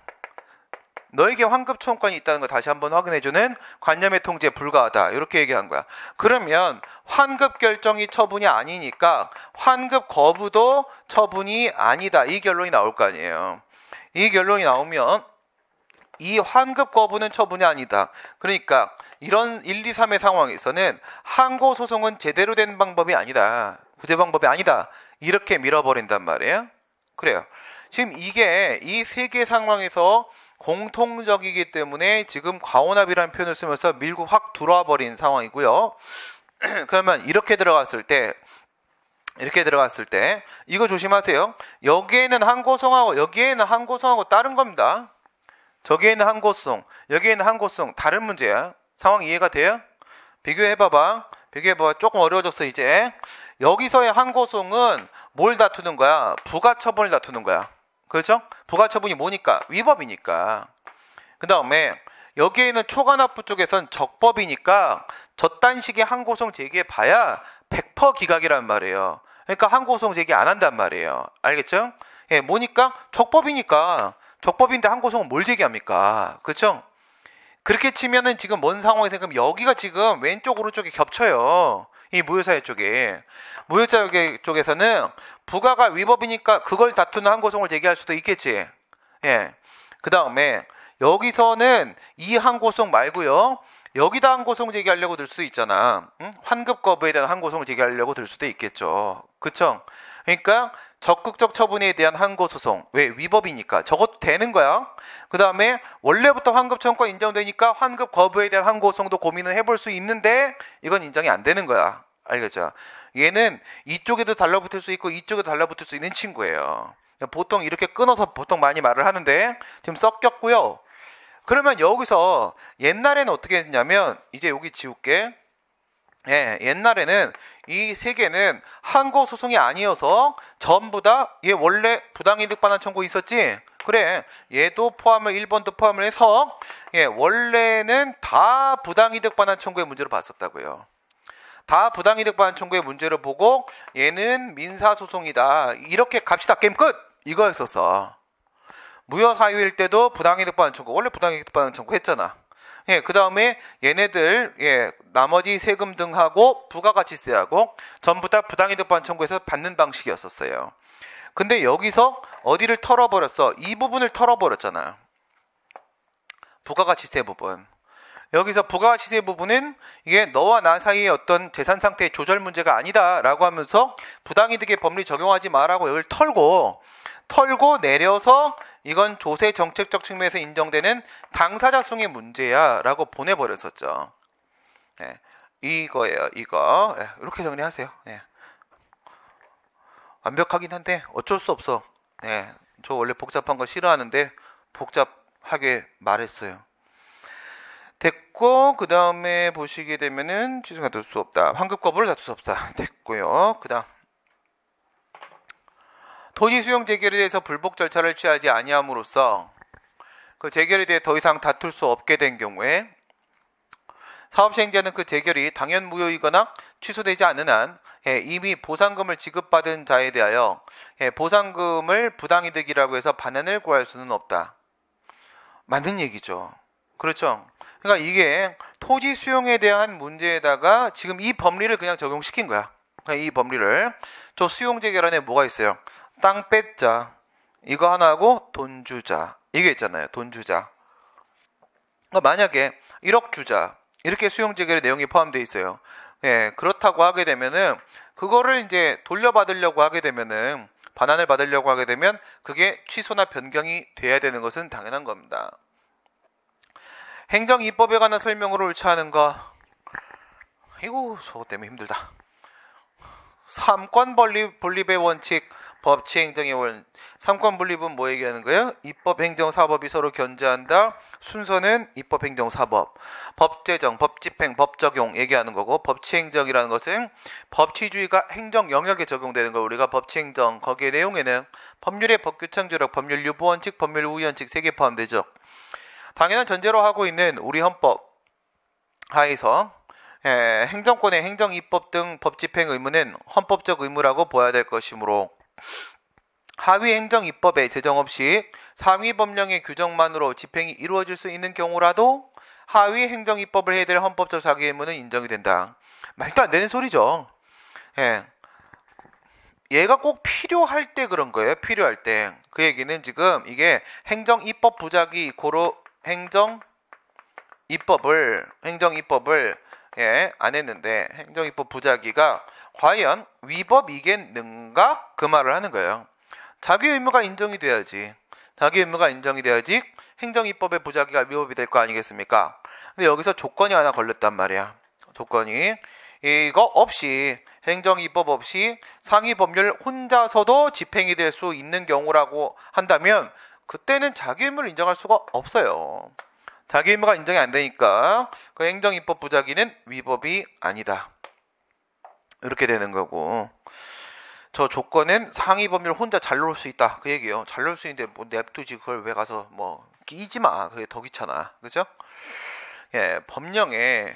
너에게 환급 청구권이 있다는 거 다시 한번 확인해주는 관념의 통제 불가하다. 이렇게 얘기한 거야. 그러면 환급 결정이 처분이 아니니까 환급 거부도 처분이 아니다. 이 결론이 나올 거 아니에요. 이 결론이 나오면 이 환급 거부는 처분이 아니다. 그러니까 이런 1, 2, 3의 상황에서는 항고 소송은 제대로 된 방법이 아니다. 구제 방법이 아니다. 이렇게 밀어버린단 말이에요. 그래요. 지금 이게 이 세 개 상황에서 공통적이기 때문에 지금 과온압이라는 표현을 쓰면서 밀고 확 들어와 버린 상황이고요. [CLEARS THROAT] 그러면 이렇게 들어갔을 때 이렇게 들어갔을 때 이거 조심하세요. 여기에는 한고성하고 여기에는 한고성하고 다른 겁니다. 저기에는 한고성, 여기에는 한고성 다른 문제야. 상황 이해가 돼요? 비교해봐봐. 비교해봐봐. 조금 어려워졌어 이제. 여기서의 한고성은 뭘 다투는 거야? 부가처분을 다투는 거야. 그렇죠? 부가처분이 뭐니까? 위법이니까. 그 다음에 여기에 있는 초과납부 쪽에선 적법이니까 저딴 식의 항고송 제기해 봐야 100% 기각이란 말이에요. 그러니까 항고송 제기 안 한단 말이에요. 알겠죠? 예, 뭐니까? 적법이니까. 적법인데 항고송은 뭘 제기합니까? 그렇죠? 그렇게 치면은 지금 뭔 상황이 생기면 여기가 지금 왼쪽 오른쪽에 겹쳐요. 이 무효사회 쪽에. 무효자 쪽에서는 부가가 위법이니까 그걸 다투는 항고송을 제기할 수도 있겠지. 예. 그 다음에 여기서는 이 항고송 말고요. 여기다 항고송 제기하려고 들 수도 있잖아. 응? 환급 거부에 대한 항고송을 제기하려고 들 수도 있겠죠. 그쵸? 그러니까 적극적 처분에 대한 항고 소송. 왜 위법이니까 저것도 되는 거야. 그다음에 원래부터 환급 청구가 인정되니까 환급 거부에 대한 항고 소송도 고민을 해볼 수 있는데 이건 인정이 안 되는 거야. 알겠죠? 얘는 이쪽에도 달라붙을 수 있고 이쪽에도 달라붙을 수 있는 친구예요. 보통 이렇게 끊어서 보통 많이 말을 하는데 지금 섞였고요. 그러면 여기서 옛날에는 어떻게 했냐면 이제 여기 지울게. 예, 옛날에는 이 세 개는 항고 소송이 아니어서 전부 다얘 예, 원래 부당이득 반환 청구 있었지? 그래. 얘도 포함을 1번도 포함을 해서 예, 원래는 다 부당이득 반환 청구의 문제로 봤었다고요. 다 부당이득 반환 청구의 문제로 보고 얘는 민사 소송이다. 이렇게 갑시다. 게임 끝. 이거였었어. 무효 사유일 때도 부당이득 반환 청구. 원래 부당이득 반환 청구 했잖아. 예, 그 다음에 얘네들, 예, 나머지 세금 등하고 부가가치세하고 전부 다 부당이득반 청구해서 받는 방식이었었어요. 근데 여기서 어디를 털어버렸어? 이 부분을 털어버렸잖아요. 부가가치세 부분. 여기서 부가가치세 부분은 이게 너와 나 사이의 어떤 재산 상태의 조절 문제가 아니다라고 하면서 부당이득의 법리 적용하지 마라고 여기를 털고 털고 내려서 이건 조세 정책적 측면에서 인정되는 당사자 송의 문제야라고 보내버렸었죠. 예, 이거예요, 이거. 예, 이렇게 정리하세요. 예. 완벽하긴 한데 어쩔 수 없어. 예, 저 원래 복잡한 거 싫어하는데 복잡하게 말했어요. 됐고 그 다음에 보시게 되면은 취소 가될 수 없다. 환급 거부를 다툴 수 없다. [LAUGHS] 됐고요. 그 다음 토지 수용 재결에 대해서 불복 절차를 취하지 아니함으로써 그 재결에 대해 더 이상 다툴 수 없게 된 경우에 사업시행자는 그 재결이 당연 무효이거나 취소되지 않는 한 예, 이미 보상금을 지급받은 자에 대하여 예, 보상금을 부당이득이라고 해서 반환을 구할 수는 없다. 맞는 얘기죠. 그렇죠. 그러니까 이게 토지 수용에 대한 문제에다가 지금 이 법리를 그냥 적용시킨 거야. 그러니까 이 법리를 저 수용제 결안에 뭐가 있어요? 땅 뺏자 이거 하나하고 돈 주자 이게 있잖아요. 돈 주자. 그러니까 만약에 1억 주자 이렇게 수용제 결의 내용이 포함되어 있어요. 예, 그렇다고 하게 되면은 그거를 이제 돌려받으려고 하게 되면은 반환을 받으려고 하게 되면 그게 취소나 변경이 돼야 되는 것은 당연한 겁니다. 행정 입법에 관한 설명으로 옳지 않은가? 이거 저것 때문에 힘들다. 삼권 분립, 분립의 원칙, 법치 행정의 원. 삼권 분립은 뭐 얘기하는 거예요? 입법, 행정, 사법이 서로 견제한다. 순서는 입법, 행정, 사법. 법제정, 법집행, 법적용 얘기하는 거고 법치 행정이라는 것은 법치주의가 행정 영역에 적용되는 걸 우리가 법치 행정 거기에 내용에는 법률의 법규 창조력, 법률 유보 원칙, 법률 우위 원칙 세 개 포함되죠. 당연한 전제로 하고 있는 우리 헌법 하에서 예, 행정권의 행정 입법 등 법 집행 의무는 헌법적 의무라고 보아야 될 것이므로 하위 행정 입법에 제정 없이 상위 법령의 규정만으로 집행이 이루어질 수 있는 경우라도 하위 행정 입법을 해야 될 헌법적 사기 의무는 인정이 된다. 말도 안 되는 소리죠. 예. 얘가 꼭 필요할 때 그런 거예요. 필요할 때. 그 얘기는 지금 이게 행정 입법 부작위 고로 행정 입법을 행정 입법을 예, 안 했는데 행정 입법 부작위가 과연 위법이겠는가 그 말을 하는 거예요. 자기 의무가 인정이 돼야지. 자기 의무가 인정이 돼야지 행정 입법의 부작위가 위법이 될 거 아니겠습니까? 근데 여기서 조건이 하나 걸렸단 말이야. 조건이 이거 없이 행정입법 없이 상위 법률 혼자서도 집행이 될 수 있는 경우라고 한다면 그때는 자기 의무를 인정할 수가 없어요. 자기 의무가 인정이 안 되니까 그 행정입법 부작위는 위법이 아니다. 이렇게 되는 거고. 저 조건은 상위 범위를 혼자 잘 놓을 수 있다. 그 얘기예요. 잘 놓을 수 있는데 뭐 냅두지 그걸 왜 가서 뭐 끼지 마. 그게 더 귀찮아. 그죠? 예, 법령에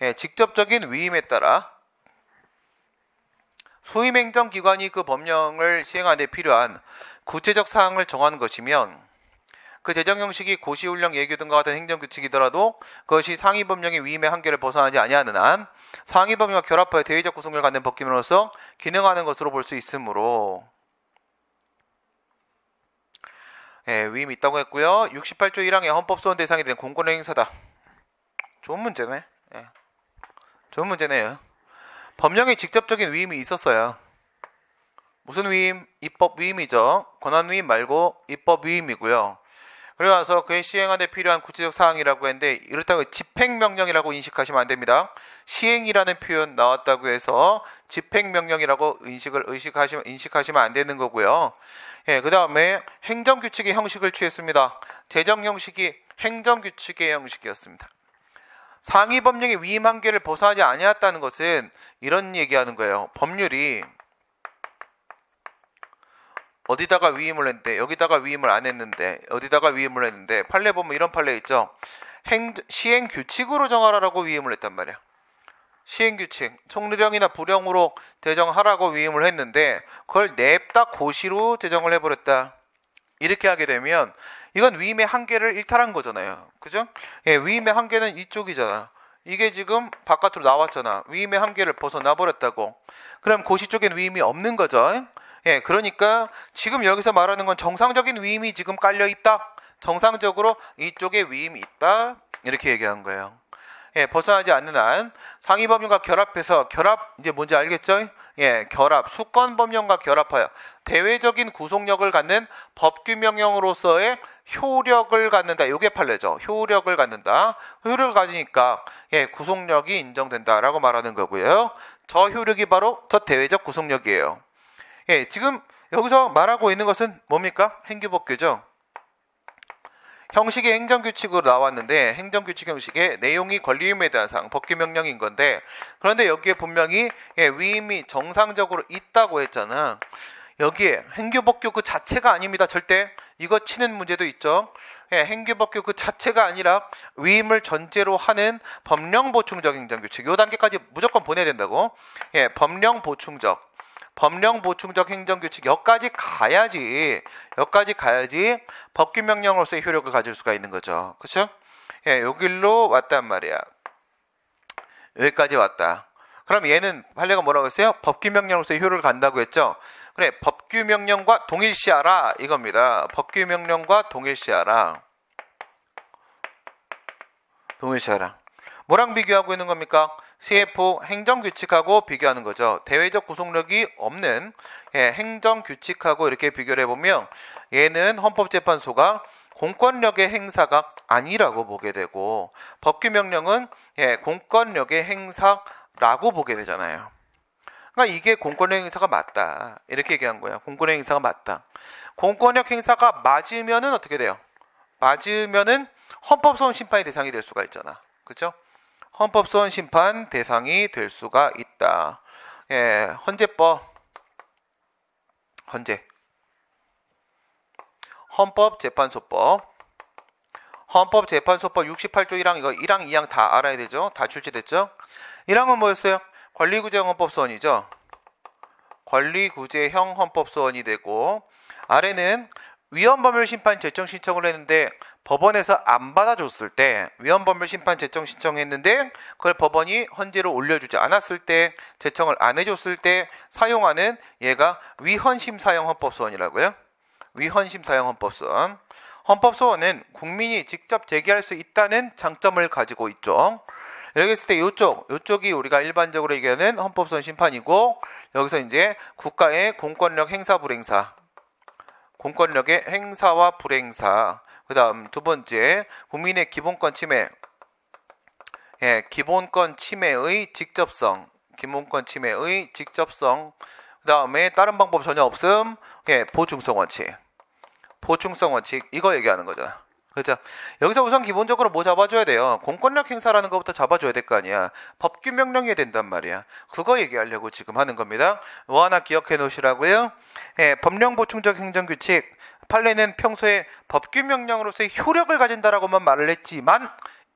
예, 직접적인 위임에 따라 수임행정기관이 그 법령을 시행하는 데 필요한 구체적 사항을 정하는 것이면 그 재정 형식이 고시훈령 예규 등과 같은 행정 규칙이더라도 그것이 상위 법령의 위임의 한계를 벗어나지 아니하는 한 상위 법령과 결합하여 대외적 구성을 갖는 법규면으로서 기능하는 것으로 볼 수 있으므로 예, 위임이 있다고 했고요. 68조 1항의 헌법 소원 대상이 된 공권의 행사다. 좋은 문제네. 예. 좋은 문제네요. 법령에 직접적인 위임이 있었어요. 무슨 위임? 입법 위임이죠. 권한 위임 말고 입법 위임이고요. 그리고나서 그에 시행하는 데 필요한 구체적 사항이라고 했는데 이렇다고 집행명령이라고 인식하시면 안 됩니다. 시행이라는 표현 나왔다고 해서 집행명령이라고 인식을 의식하시면 인식하시면 안 되는 거고요. 예, 그다음에 행정 규칙의 형식을 취했습니다. 재정 형식이 행정 규칙의 형식이었습니다. 상위 법령의 위임 한계를 벗어나지 아니었다는 것은 이런 얘기하는 거예요. 법률이 어디다가 위임을 했는데 여기다가 위임을 안 했는데 어디다가 위임을 했는데 판례 보면 이런 판례 있죠. 행, 시행 규칙으로 정하라라고 위임을 했단 말이야. 시행 규칙, 총리령이나 부령으로 제정하라고 위임을 했는데 그걸 냅다 고시로 제정을 해버렸다. 이렇게 하게 되면 이건 위임의 한계를 일탈한 거잖아요. 그죠? 예, 위임의 한계는 이쪽이잖아. 이게 지금 바깥으로 나왔잖아. 위임의 한계를 벗어나 버렸다고. 그럼 고시 쪽엔 위임이 없는 거죠. 예, 그러니까 지금 여기서 말하는 건 정상적인 위임이 지금 깔려 있다. 정상적으로 이쪽에 위임이 있다. 이렇게 얘기한 거예요. 예, 벗어나지 않는 한 상위 법령과 결합해서 결합 이제 뭔지 알겠죠? 예, 결합 수권 법령과 결합하여 대외적인 구속력을 갖는 법규 명령으로서의 효력을 갖는다. 요게 판례죠. 효력을 갖는다. 효력을 가지니까 예, 구속력이 인정된다라고 말하는 거고요. 저 효력이 바로 저 대외적 구속력이에요. 예, 지금 여기서 말하고 있는 것은 뭡니까? 행규법규죠. 형식의 행정규칙으로 나왔는데 행정규칙 형식의 내용이 권리임에 대한 사 법규명령인 건데 그런데 여기에 분명히 예, 위임이 정상적으로 있다고 했잖아. 여기에 행규법규 그 자체가 아닙니다. 절대 이거 치는 문제도 있죠. 예, 행규법규 그 자체가 아니라 위임을 전제로 하는 법령 보충적 행정규칙. 요 단계까지 무조건 보내야 된다고. 예, 법령 보충적. 법령 보충적 행정 규칙 여기까지 가야지 여기까지 가야지 법규 명령으로서의 효력을 가질 수가 있는 거죠. 그렇죠? 예, 요 길로 왔단 말이야. 여기까지 왔다. 그럼 얘는 판례가 뭐라고 했어요? 법규명령으로서의 효를 간다고 했죠? 그래, 법규명령과 동일시하라 이겁니다. 법규명령과 동일시하라. 동일시하라. 뭐랑 비교하고 있는 겁니까? CFO 행정 규칙하고 비교하는 거죠. 대외적 구속력이 없는 예, 행정 규칙하고 이렇게 비교를 해보면 얘는 헌법재판소가 공권력의 행사가 아니라고 보게 되고 법규 명령은 예, 공권력의 행사라고 보게 되잖아요. 그러니까 이게 공권력 행사가 맞다 이렇게 얘기한 거예요. 공권력 행사가 맞다. 공권력 행사가 맞으면 어떻게 돼요? 맞으면 헌법소원 심판의 대상이 될 수가 있잖아. 그렇죠? 헌법소원 심판 대상이 될 수가 있다. 예, 헌재법. 헌재. 헌법재판소법. 헌법재판소법 68조 1항 이거 1항 2항 다 알아야 되죠. 다 출제됐죠. 1항은 뭐였어요? 권리구제형 헌법소원이죠. 권리구제형 헌법소원이 되고 아래는 위헌법률 심판 재청 신청을 했는데 법원에서 안 받아줬을 때 위헌법률 심판 재청 신청했는데 그걸 법원이 헌재로 올려주지 않았을 때재청을안 해줬을 때 사용하는 얘가 위헌심사형헌법소원이라고요. 위헌심사형헌법소원. 헌법소원은 국민이 직접 제기할 수 있다는 장점을 가지고 있죠. 여기 있을 때 이쪽, 이쪽이 우리가 일반적으로 얘기하는 헌법소원 심판이고 여기서 이제 국가의 공권력 행사 불행사 공권력의 행사와 불행사. 그 다음 두 번째, 국민의 기본권 침해. 예, 기본권 침해의 직접성. 기본권 침해의 직접성. 그 다음에 다른 방법 전혀 없음. 예, 보충성 원칙. 보충성 원칙. 이거 얘기하는 거잖아. 그죠? 여기서 우선 기본적으로 뭐 잡아줘야 돼요? 공권력 행사라는 것부터 잡아줘야 될 거 아니야. 법규 명령이 된단 말이야. 그거 얘기하려고 지금 하는 겁니다. 뭐 하나 기억해 놓으시라고요. 예, 법령 보충적 행정 규칙. 판례는 평소에 법규 명령으로서의 효력을 가진다라고만 말을 했지만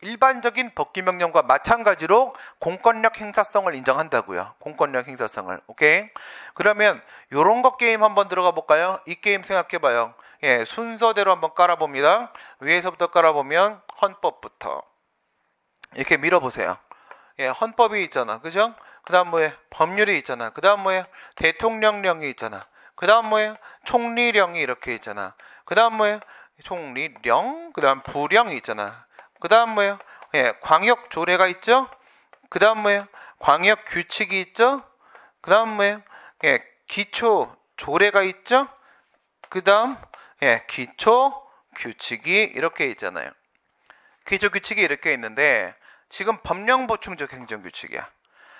일반적인 법규 명령과 마찬가지로 공권력 행사성을 인정한다고요. 공권력 행사성을. 오케이. 그러면 요런 거 게임 한번 들어가 볼까요? 이 게임 생각해 봐요. 예, 순서대로 한번 깔아 봅니다. 위에서부터 깔아 보면 헌법부터 이렇게 밀어 보세요. 예, 헌법이 있잖아. 그죠? 그다음 뭐에 법률이 있잖아. 그다음 뭐에 대통령령이 있잖아. 그다음 뭐에 총리령이 이렇게 있잖아. 그다음 뭐에 총리령, 그다음 부령이 있잖아. 그 다음 뭐예요? 예, 광역 조례가 있죠? 그 다음 뭐예요? 광역 규칙이 있죠? 그 다음 뭐예요? 예, 기초 조례가 있죠? 그 다음, 예, 기초 규칙이 이렇게 있잖아요. 기초 규칙이 이렇게 있는데, 지금 법령 보충적 행정 규칙이야.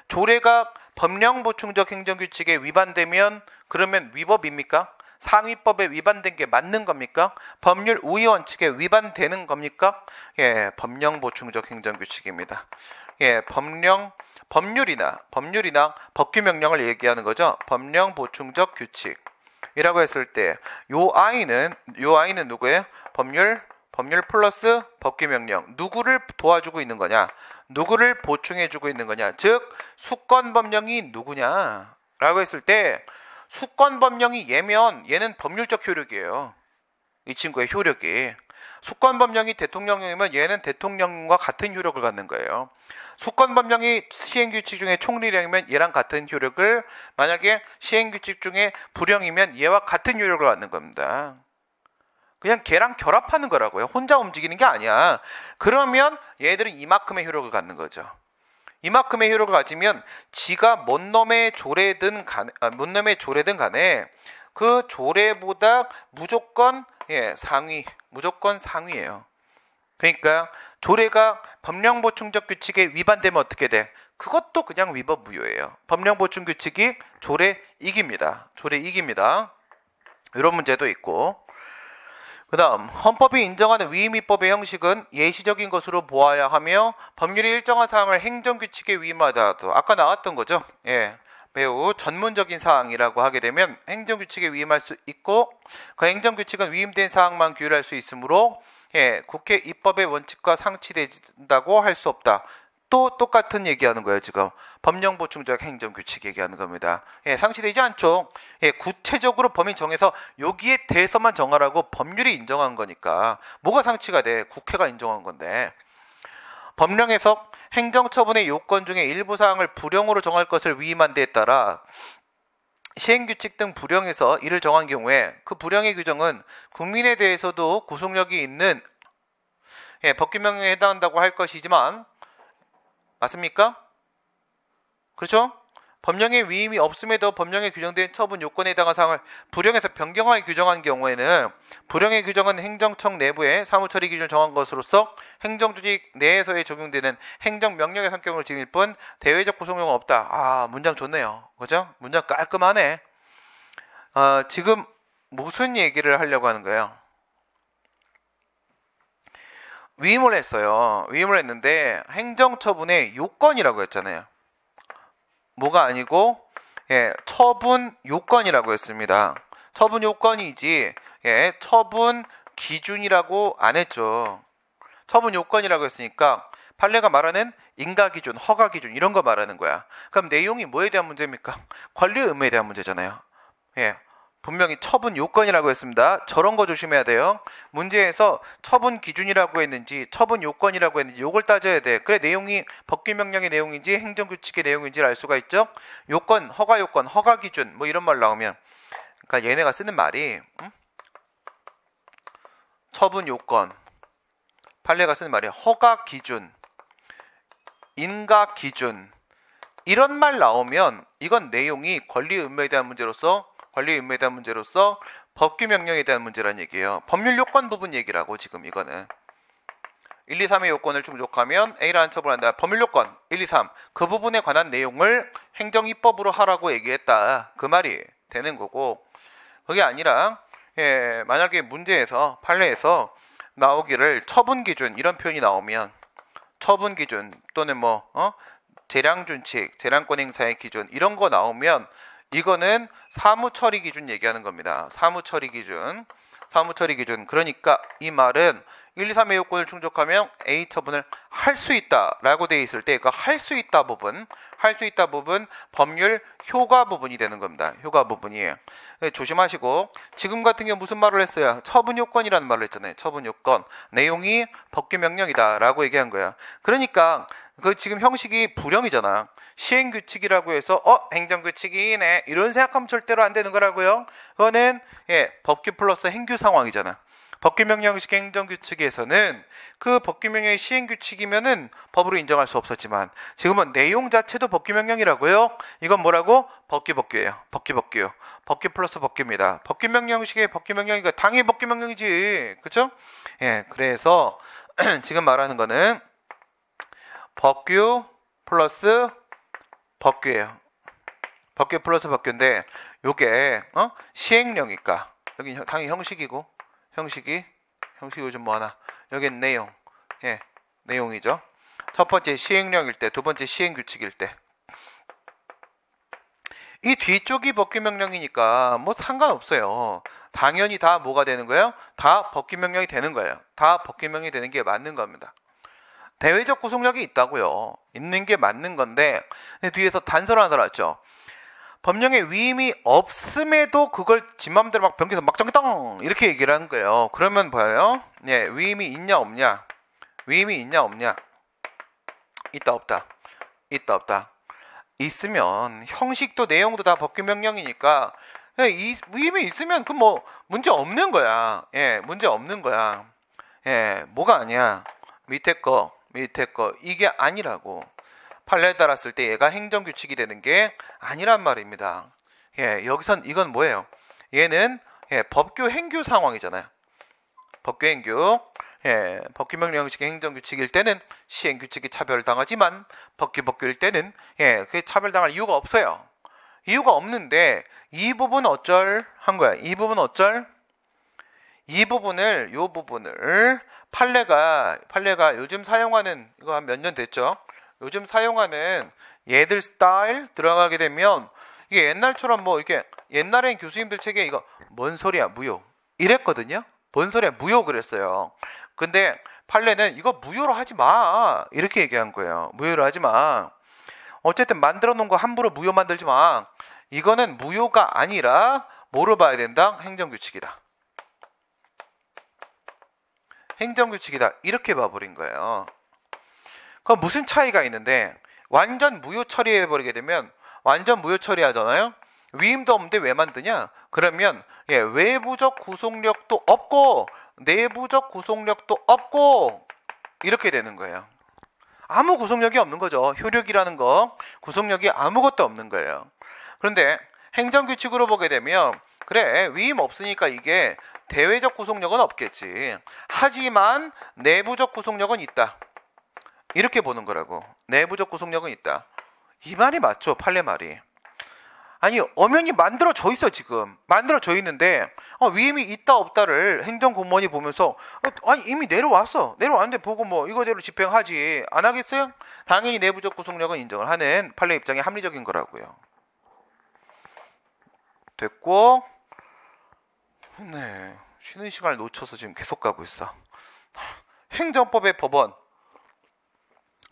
조례가 법령 보충적 행정 규칙에 위반되면, 그러면 위법입니까? 상위법에 위반된 게 맞는 겁니까? 법률 우위 원칙에 위반되는 겁니까? 예, 법령 보충적 행정 규칙입니다. 예, 법령 법률이나 법률이나 법규 명령을 얘기하는 거죠. 법령 보충적 규칙이라고 했을 때요 아이는 요 아이는 누구예요? 법률 법률 플러스 법규 명령 누구를 도와주고 있는 거냐? 누구를 보충해 주고 있는 거냐? 즉 수권 법령이 누구냐? 라고 했을 때 수권 법령이 예면 얘는 법률적 효력이에요. 이 친구의 효력이 수권 법령이 대통령령이면 얘는 대통령과 같은 효력을 갖는 거예요. 수권 법령이 시행규칙 중에 총리령이면 얘랑 같은 효력을 만약에 시행규칙 중에 불령이면 얘와 같은 효력을 갖는 겁니다. 그냥 걔랑 결합하는 거라고요. 혼자 움직이는 게 아니야. 그러면 얘들은 이만큼의 효력을 갖는 거죠. 이만큼의 효력을 가지면 지가 뭔 놈의 조례든 간에, 아, 뭔 놈의 조례든 간에 그 조례보다 무조건 예, 상위, 무조건 상위예요. 그러니까 조례가 법령 보충적 규칙에 위반되면 어떻게 돼? 그것도 그냥 위법 무효예요. 법령 보충 규칙이 조례 이깁니다. 조례 이깁니다. 이런 문제도 있고 그 다음 헌법이 인정하는 위임입법의 형식은 예시적인 것으로 보아야 하며 법률이 일정한 사항을 행정규칙에 위임하다도 아까 나왔던 거죠. 예. 매우 전문적인 사항이라고 하게 되면 행정규칙에 위임할 수 있고 그 행정규칙은 위임된 사항만 규율할 수 있으므로 예, 국회 입법의 원칙과 상치된다고 할 수 없다. 또 똑같은 얘기하는 거예요, 지금. 법령 보충적 행정 규칙 얘기하는 겁니다. 예, 상시되지 않죠. 예, 구체적으로 범위 정해서 여기에 대해서만 정하라고 법률이 인정한 거니까 뭐가 상치가 돼? 국회가 인정한 건데. 법령 에서 행정처분의 요건 중에 일부 사항을 불용으로 정할 것을 위임한 데에 따라 시행규칙 등 불용에서 이를 정한 경우에 그 불용의 규정은 국민에 대해서도 구속력이 있는 예, 법규명에 해당한다고 할 것이지만 맞습니까? 그렇죠? 법령의 위임이 없음에도 법령에 규정된 처분 요건에 해당한 사항을 불령에서 변경하여 규정한 경우에는 불령의 규정은 행정청 내부의 사무처리 기준을 정한 것으로서 행정조직 내에서의 적용되는 행정명령의 성격을 지닐 뿐 대외적 구속력은 없다. 아 문장 좋네요. 그죠? 문장 깔끔하네. 어, 지금 무슨 얘기를 하려고 하는 거예요? 위임을 했어요. 위임을 했는데 행정처분의 요건이라고 했잖아요. 뭐가 아니고 예, 처분 요건이라고 했습니다. 처분 요건이지 예, 처분 기준이라고 안 했죠. 처분 요건이라고 했으니까 판례가 말하는 인가 기준, 허가 기준 이런 거 말하는 거야. 그럼 내용이 뭐에 대한 문제입니까? 권리 [LAUGHS] 의무에 대한 문제잖아요. 예. 분명히 처분 요건이라고 했습니다. 저런 거 조심해야 돼요. 문제에서 처분 기준이라고 했는지 처분 요건이라고 했는지 요걸 따져야 돼. 그래 내용이 법규 명령의 내용인지 행정 규칙의 내용인지알 수가 있죠. 요건, 허가 요건, 허가 기준 뭐 이런 말 나오면 그러니까 얘네가 쓰는 말이 음? 처분 요건 판례가 쓰는 말이 허가 기준 인가 기준 이런 말 나오면 이건 내용이 권리 의무에 대한 문제로서 관리 의무에 대한 문제로서 법규 명령에 대한 문제란 얘기예요. 법률 요건 부분 얘기라고 지금 이거는 1, 2, 3의 요건을 충족하면 A라는 처벌한다. 법률 요건 1, 2, 3. 그 부분에 관한 내용을 행정 입법으로 하라고 얘기했다. 그 말이 되는 거고 그게 아니라 예, 만약에 문제에서 판례에서 나오기를 처분 기준 이런 표현이 나오면 처분 기준 또는 뭐 어? 재량 준칙, 재량권 행사의 기준 이런 거 나오면 이거는 사무처리 기준 얘기하는 겁니다. 사무처리 기준. 사무처리 기준. 그러니까 이 말은 1, 2, 3의 요건을 충족하면 A 처분을 할 수 있다라고 되어 있을 때, 그할수 그러니까 있다 부분, 할 수 있다 부분 법률 효과 부분이 되는 겁니다. 효과 부분이에요. 예, 조심하시고 지금 같은 경우 무슨 말을 했어요? 처분 요건이라는 말을 했잖아요. 처분 요건 내용이 법규 명령이다라고 얘기한 거예요 그러니까 그 지금 형식이 불형이잖아. 시행 규칙이라고 해서 어 행정 규칙이네 이런 생각하면 절대로 안 되는 거라고요. 그거는 예 법규 플러스 행규 상황이잖아. 법규 명령 식 행정 규칙에서는 그 법규 명령의 시행 규칙이면은 법으로 인정할 수 없었지만 지금은 내용 자체도 법규 명령이라고요. 이건 뭐라고? 법규 법규예요. 법규 법규. 요 법규 플러스 법규입니다. 법규 명령식의 법규 명령이니까 당연히 법규 명령이지. 그렇죠? 예. 그래서 [CLEARS THROAT] 지금 말하는 거는 법규 플러스 법규예요. 법규 플러스 법규인데 요게 어? 시행령이니까 여기 당연히 형식이고 형식이 형식이 요즘 뭐하나 여기는 내용 예 내용이죠. 첫 번째 시행령일 때, 두 번째 시행규칙일 때. 이 뒤쪽이 법규명령이니까 뭐 상관없어요. 당연히 다 뭐가 되는 거예요? 다 법규명령이 되는 거예요. 다 법규명이 령 되는 게 맞는 겁니다. 대외적 구속력이 있다고요. 있는 게 맞는 건데 뒤에서 단서를 하나 달죠 법령의 위임이 없음에도 그걸 지 맘대로 막 변기에서 막 정기덩 이렇게 얘기를 한 거예요. 그러면 봐요. 예, 위임이 있냐 없냐? 위임이 있냐 없냐? 있다 없다. 있다 없다. 있으면 형식도 내용도 다 법규 명령이니까 예, 이, 위임이 있으면 그 뭐 문제 없는 거야. 예, 문제 없는 거야. 예, 뭐가 아니야. 밑에 거 밑에 거 이게 아니라고 판례에 따랐을 때 얘가 행정 규칙이 되는 게 아니란 말입니다. 예, 여기선 이건 뭐예요? 얘는 예, 법규 행규 상황이잖아요. 법규 행규. 예, 법규 명령 형식의 행정 규칙일 때는 시행 규칙이 차별당하지만 법규 법규일 때는 예, 그게 차별당할 이유가 없어요. 이유가 없는데 이 부분 어쩔 한 거야. 이 부분 어쩔 이 부분을 요 부분을 판례가 판례가 요즘 사용하는 이거 한 몇 년 됐죠. 요즘 사용하는 얘들 스타일 들어가게 되면 이게 옛날처럼 뭐 이렇게 옛날엔 교수님들 책에 이거 뭔 소리야 무효 이랬거든요. 뭔 소리야 무효 그랬어요. 근데 판례는 이거 무효로 하지 마 이렇게 얘기한 거예요. 무효로 하지 마. 어쨌든 만들어 놓은 거 함부로 무효 만들지 마. 이거는 무효가 아니라 뭐로 봐야 된다? 행정규칙이다. 행정규칙이다. 이렇게 봐버린 거예요. 그럼 무슨 차이가 있는데 완전 무효 처리해버리게 되면 완전 무효 처리하잖아요. 위임도 없는데 왜 만드냐? 그러면 예, 외부적 구속력도 없고 내부적 구속력도 없고 이렇게 되는 거예요. 아무 구속력이 없는 거죠. 효력이라는 거 구속력이 아무것도 없는 거예요. 그런데 행정규칙으로 보게 되면 그래 위임 없으니까 이게 대외적 구속력은 없겠지. 하지만 내부적 구속력은 있다. 이렇게 보는 거라고. 내부적 구속력은 있다. 이 말이 맞죠, 판례 말이. 아니, 엄연히 만들어져 있어, 지금. 만들어져 있는데, 어, 위임이 있다, 없다를 행정공무원이 보면서, 어, 아니, 이미 내려왔어. 내려왔는데 보고 뭐, 이거대로 집행하지. 안 하겠어요? 당연히 내부적 구속력은 인정을 하는 판례 입장이 합리적인 거라고요. 됐고, 네. 쉬는 시간을 놓쳐서 지금 계속 가고 있어. 행정법의 법원.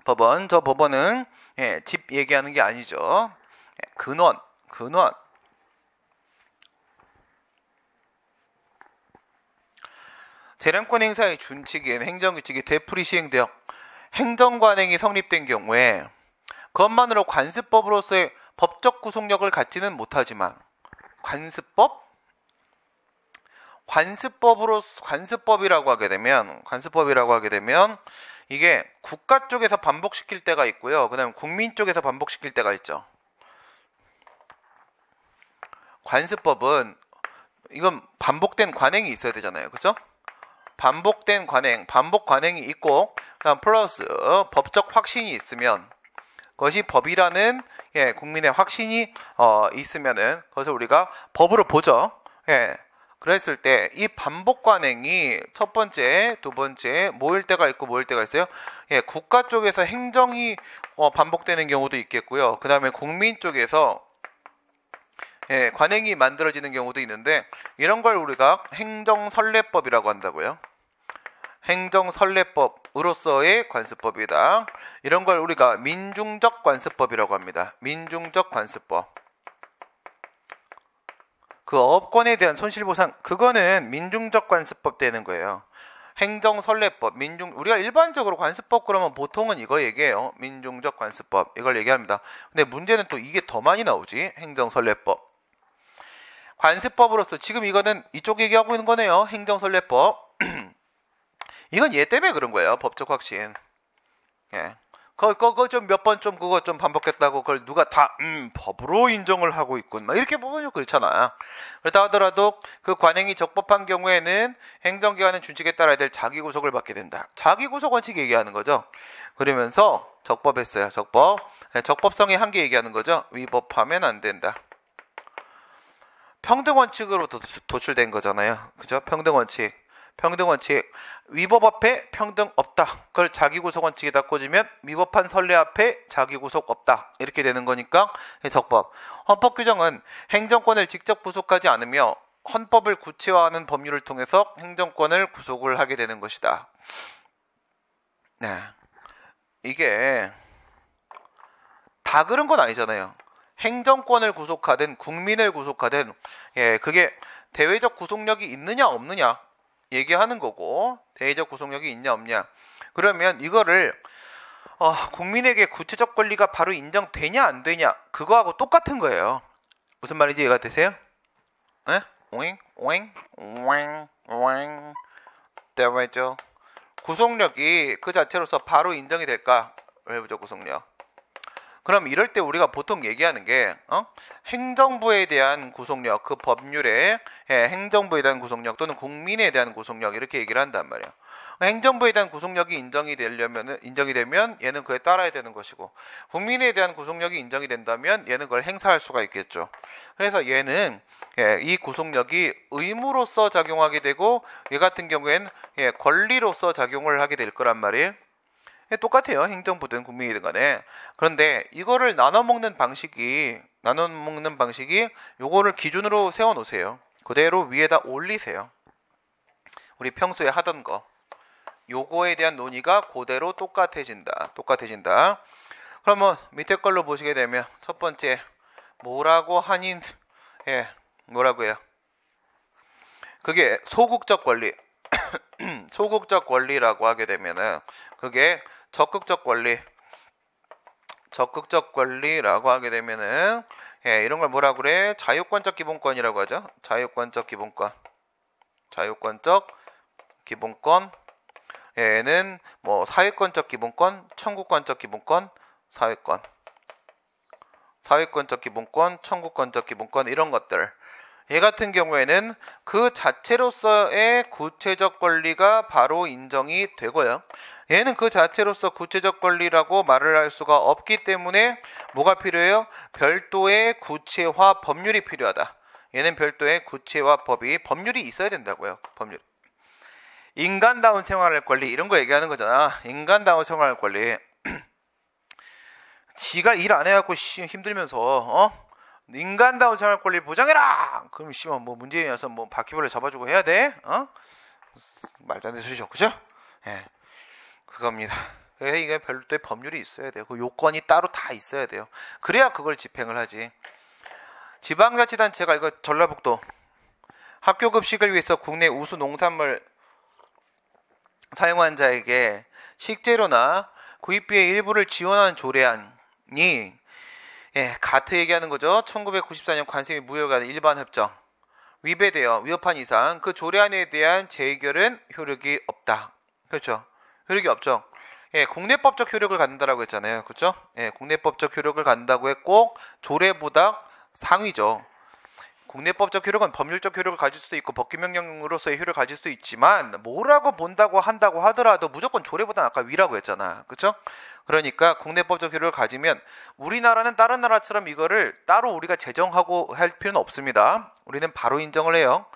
법원. 저 법원은 예, 집 얘기하는 게 아니죠. 예, 근원. 근원. 재량권 행사의 준칙인 행정규칙이 되풀이 시행되어 행정관행이 성립된 경우에 그것만으로 관습법으로서의 법적 구속력을 갖지는 못하지만 관습법 관습법으로 관습법이라고 하게 되면 관습법이라고 하게 되면 이게 국가 쪽에서 반복시킬 때가 있고요. 그다음에 국민 쪽에서 반복시킬 때가 있죠. 관습법은 이건 반복된 관행이 있어야 되잖아요. 그죠? 반복된 관행, 반복 관행이 있고 그다음 플러스 법적 확신이 있으면 그것이 법이라는 예, 국민의 확신이 어, 있으면은 그것을 우리가 법으로 보죠. 예. 그랬을 때 이 반복 관행이 첫 번째, 두 번째 모일 때가 있고 모일 때가 있어요. 예, 국가 쪽에서 행정이 어, 반복되는 경우도 있겠고요. 그 다음에 국민 쪽에서 예, 관행이 만들어지는 경우도 있는데 이런 걸 우리가 행정설례법이라고 한다고요. 행정설례법으로서의 관습법이다. 이런 걸 우리가 민중적 관습법이라고 합니다. 민중적 관습법. 그 업권에 대한 손실보상 그거는 민중적 관습법 되는 거예요. 행정설례법 민중 우리가 일반적으로 관습법 그러면 보통은 이거 얘기해요. 민중적 관습법 이걸 얘기합니다. 근데 문제는 또 이게 더 많이 나오지. 행정설례법 관습법으로서 지금 이거는 이쪽 얘기하고 있는 거네요. 행정설례법 [CLEARS THROAT] 이건 얘 때문에 그런 거예요. 법적 확신. 예. 그거 좀 몇 번 좀 그거 좀 반복했다고 그걸 누가 다 음, 법으로 인정을 하고 있군. 막 이렇게 보면 좀 그렇잖아. 그렇다 하더라도 그 관행이 적법한 경우에는 행정기관은 준칙에 따라야 될 자기 구속을 받게 된다. 자기 구속 원칙 얘기하는 거죠. 그러면서 적법했어요. 적법. 네, 적법성의 한계 얘기하는 거죠. 위법하면 안 된다. 평등 원칙으로 도출된 거잖아요. 그죠? 평등 원칙. 평등 원칙 위법 앞에 평등 없다. 그걸 자기구속 원칙에다 꽂으면 위법한 선례 앞에 자기구속 없다. 이렇게 되는 거니까 적법. 헌법 규정은 행정권을 직접 구속하지 않으며 헌법을 구체화하는 법률을 통해서 행정권을 구속을 하게 되는 것이다. 네. 이게 다 그런 건 아니잖아요. 행정권을 구속하든 국민을 구속하든 예, 그게 대외적 구속력이 있느냐 없느냐 얘기하는 거고 대의적 구속력이 있냐 없냐 그러면 이거를 어, 국민에게 구체적 권리가 바로 인정되냐 안 되냐 그거하고 똑같은 거예요. 무슨 말인지 이해가 되세요? 에? 네? 오잉 오잉 오잉 오잉 대화죠. 구속력이 그 자체로서 바로 인정이 될까? 외부적 구속력. 그럼 이럴 때 우리가 보통 얘기하는 게 어? 행정부에 대한 구속력, 그 법률에 예, 행정부에 대한 구속력 또는 국민에 대한 구속력 이렇게 얘기를 한단 말이에요. 행정부에 대한 구속력이 인정이 되려면 인정이 되면 얘는 그에 따라야 되는 것이고 국민에 대한 구속력이 인정이 된다면 얘는 그걸 행사할 수가 있겠죠. 그래서 얘는 예, 이 구속력이 의무로서 작용하게 되고 얘 같은 경우에는 예, 권리로서 작용을 하게 될 거란 말이에요. 예, 똑같아요. 행정부든 국민이든 간에. 그런데 이거를 나눠 먹는 방식이, 나눠 먹는 방식이 요거를 기준으로 세워 놓으세요. 그대로 위에다 올리세요. 우리 평소에 하던 거. 요거에 대한 논의가 그대로 똑같아진다. 똑같아진다. 그러면 밑에 걸로 보시게 되면 첫 번째 뭐라고 한인 예 뭐라고요? 해 그게 소극적 권리 [CLEARS THROAT] 소극적 권리라고 하게 되면은 그게 적극적 권리. 적극적 권리라고 하게 되면은 예, 이런 걸 뭐라 그래? 자유권적 기본권이라고 하죠. 자유권적 기본권. 자유권적 기본권 에는 뭐 사회권적 기본권, 청구권적 기본권, 사회권. 사회권적 기본권, 청구권적 기본권 이런 것들. 얘 같은 경우에는 그 자체로서의 구체적 권리가 바로 인정이 되고요. 얘는 그 자체로서 구체적 권리라고 말을 할 수가 없기 때문에 뭐가 필요해요? 별도의 구체화 법률이 필요하다. 얘는 별도의 구체화 법이 법률이 있어야 된다고요. 법률. 인간다운 생활할 권리 이런 거 얘기하는 거잖아. 인간다운 생활할 권리. [CLEARS THROAT] 지가 일 안 해갖고 힘들면서 어? 인간다운 생활 권리 보장해라. 그럼 씨면 뭐문제에이 와서 뭐 바퀴벌레 잡아주고 해야 돼? 어? 말도 안 되는 소리죠, 그죠? 예, 그겁니다. 이게 별도의 법률이 있어야 돼요. 그 요건이 따로 다 있어야 돼요. 그래야 그걸 집행을 하지. 지방자치단체가 이거 전라북도 학교 급식을 위해서 국내 우수 농산물 사용한 자에게 식재료나 구입비의 일부를 지원하는 조례안이 예, 가트 얘기하는 거죠. 1994년 관세미 무효간 일반 협정. 위배되어 위협한 이상 그 조례안에 대한 재의결은 효력이 없다. 그렇죠. 효력이 없죠. 예, 국내법적 효력을 갖는다라고 했잖아요. 그렇죠? 예, 국내법적 효력을 갖는다고 했고 조례보다 상위죠. 국내법적 효력은 법률적 효력을 가질 수도 있고 법규명령으로서의 효력을 가질 수도 있지만 뭐라고 본다고 한다고 하더라도 무조건 조례보다 는 아까 위라고 했잖아. 그렇죠? 그러니까 국내법적 효력을 가지면 우리나라는 다른 나라처럼 이거를 따로 우리가 제정하고 할 필요는 없습니다. 우리는 바로 인정을 해요.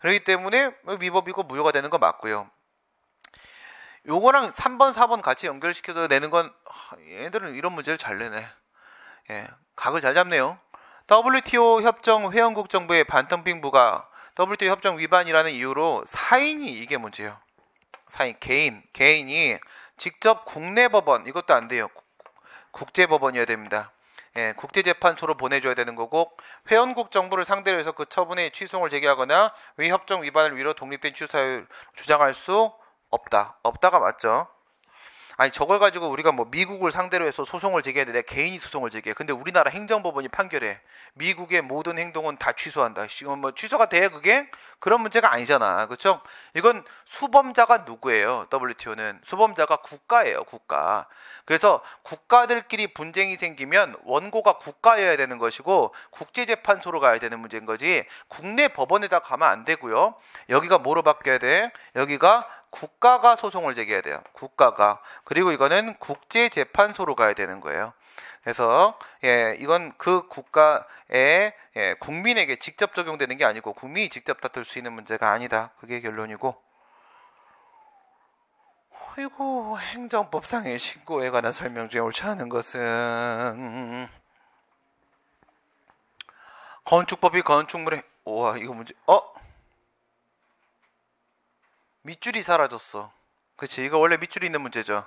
그렇기 때문에 위법이고 무효가 되는 거 맞고요. 요거랑 3번, 4번 같이 연결시켜서 내는 건 얘들은 이런 문제를 잘 내네. 예, 각을 잘 잡네요. WTO 협정 회원국 정부의 반덤핑부가 WTO 협정 위반이라는 이유로 사인이 이게 문제예요. 사인 개인 개인이 직접 국내 법원 이것도 안 돼요. 국제 법원이어야 됩니다. 예, 국제재판소로 보내줘야 되는 거고 회원국 정부를 상대로 해서 그 처분의 취소를 제기하거나 위협정 위반을 위로 독립된 취소를 주장할 수 없다. 없다가 맞죠. 아니 저걸 가지고 우리가 뭐 미국을 상대로 해서 소송을 제기해야 돼. 내 개인이 소송을 제기해. 근데 우리나라 행정법원이 판결해. 미국의 모든 행동은 다 취소한다. 지금 어, 뭐 취소가 돼 그게 그런 문제가 아니잖아. 그렇죠? 이건 수범자가 누구예요? WTO는 수범자가 국가예요, 국가. 그래서 국가들끼리 분쟁이 생기면 원고가 국가여야 되는 것이고 국제재판소로 가야 되는 문제인 거지. 국내 법원에다 가면 안 되고요. 여기가 뭐로 바뀌어야 돼? 여기가 국가가 소송을 제기해야 돼요. 국가가. 그리고 이거는 국제재판소로 가야 되는 거예요. 그래서 예, 이건 그국가에 예, 국민에게 직접 적용되는 게 아니고 국민이 직접 다툴 수 있는 문제가 아니다. 그게 결론이고. 아이고 행정법상의 신고에 관한 설명 중에 옳지 않은 것은 건축법이 건축물에 우와 이거 문제 어 밑줄이 사라졌어. 그치 이거 원래 밑줄이 있는 문제죠.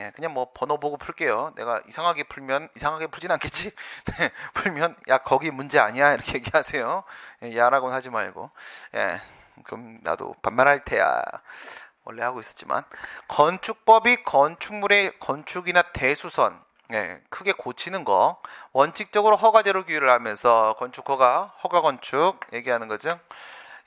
예, 그냥 뭐 번호 보고 풀게요. 내가 이상하게 풀면 이상하게 풀진 않겠지. [LAUGHS] 네, 풀면 야 거기 문제 아니야 이렇게 얘기하세요. 예, 야라고는 하지 말고. 예, 그럼 나도 반말할 테야. 원래 하고 있었지만 건축법이 건축물의 건축이나 대수선 예, 크게 고치는 거 원칙적으로 허가제로 규율을 하면서 건축허가 허가 건축 얘기하는 거죠.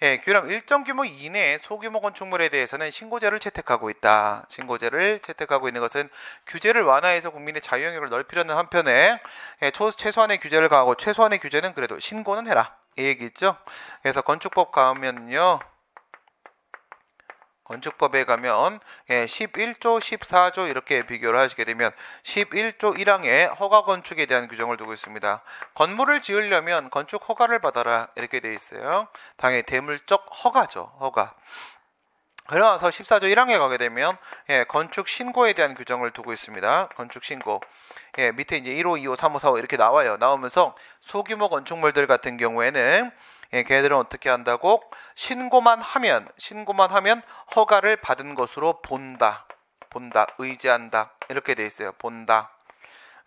예, 규량 일정 규모 이내의 소규모 건축물에 대해서는 신고제를 채택하고 있다. 신고제를 채택하고 있는 것은 규제를 완화해서 국민의 자유 영역을 넓히려는 한편에 예, 초, 최소한의 규제를 가하고 최소한의 규제는 그래도 신고는 해라. 이 얘기죠. 그래서 건축법 가면요. 건축법에 가면 11조, 예, 14조 이렇게 비교를 하시게 되면 11조 1항에 허가 건축에 대한 규정을 두고 있습니다. 건물을 지으려면 건축 허가를 받아라 이렇게 돼 있어요. 당연히 대물적 허가죠. 허가. 그러면서 14조 1항에 가게 되면 예, 건축 신고에 대한 규정을 두고 있습니다. 건축 신고. 예, 밑에 이제 1호, 2호, 3호, 4호 이렇게 나와요. 나오면서 소규모 건축물들 같은 경우에는 예, 걔들은 어떻게 한다고? 신고만 하면, 신고만 하면 허가를 받은 것으로 본다. 본다. 의지한다. 이렇게 돼 있어요. 본다.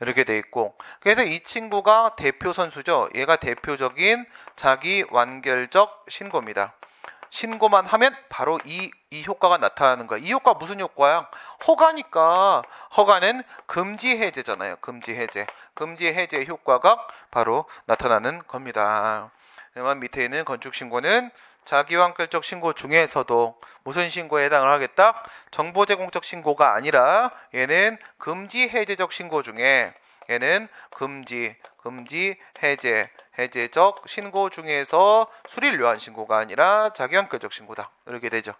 이렇게 돼 있고. 그래서 이 친구가 대표 선수죠. 얘가 대표적인 자기 완결적 신고입니다. 신고만 하면 바로 이, 이 효과가 나타나는 거야. 이 효과 무슨 효과야? 허가니까. 허가는 금지 해제잖아요. 금지 해제. 금지 해제 효과가 바로 나타나는 겁니다. 그러면 밑에 있는 건축신고는 자기완결적 신고 중에서도 무슨 신고에 해당을 하겠다? 정보 제공적 신고가 아니라 얘는 금지 해제적 신고 중에 얘는 금지, 금지, 해제, 해제적 신고 중에서 수릴 요한 신고가 아니라 자기완결적 신고다. 이렇게 되죠.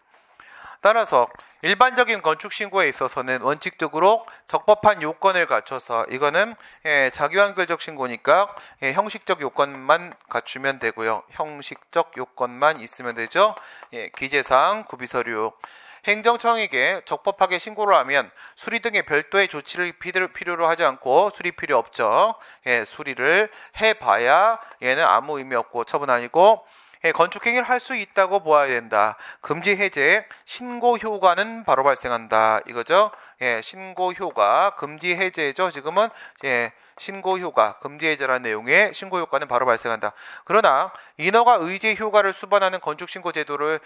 따라서 일반적인 건축 신고에 있어서는 원칙적으로 적법한 요건을 갖춰서 이거는 예, 자기완결적 신고니까 예, 형식적 요건만 갖추면 되고요. 형식적 요건만 있으면 되죠. 예, 기재사항, 구비서류. 행정청에게 적법하게 신고를 하면 수리 등의 별도의 조치를 필요로 하지 않고 수리 필요 없죠. 예, 수리를 해봐야 얘는 아무 의미 없고 처분 아니고 예, 건축행위를 할 수 있다고 보아야 된다. 금지 해제 신고 효과는 바로 발생한다. 이거죠. 예, 신고 효과 금지 해제죠. 지금은 예, 신고 효과, 금지에 절한 내용의 신고 효과는 바로 발생한다. 그러나 인허가 의제 효과를 수반하는 건축 신고 제도를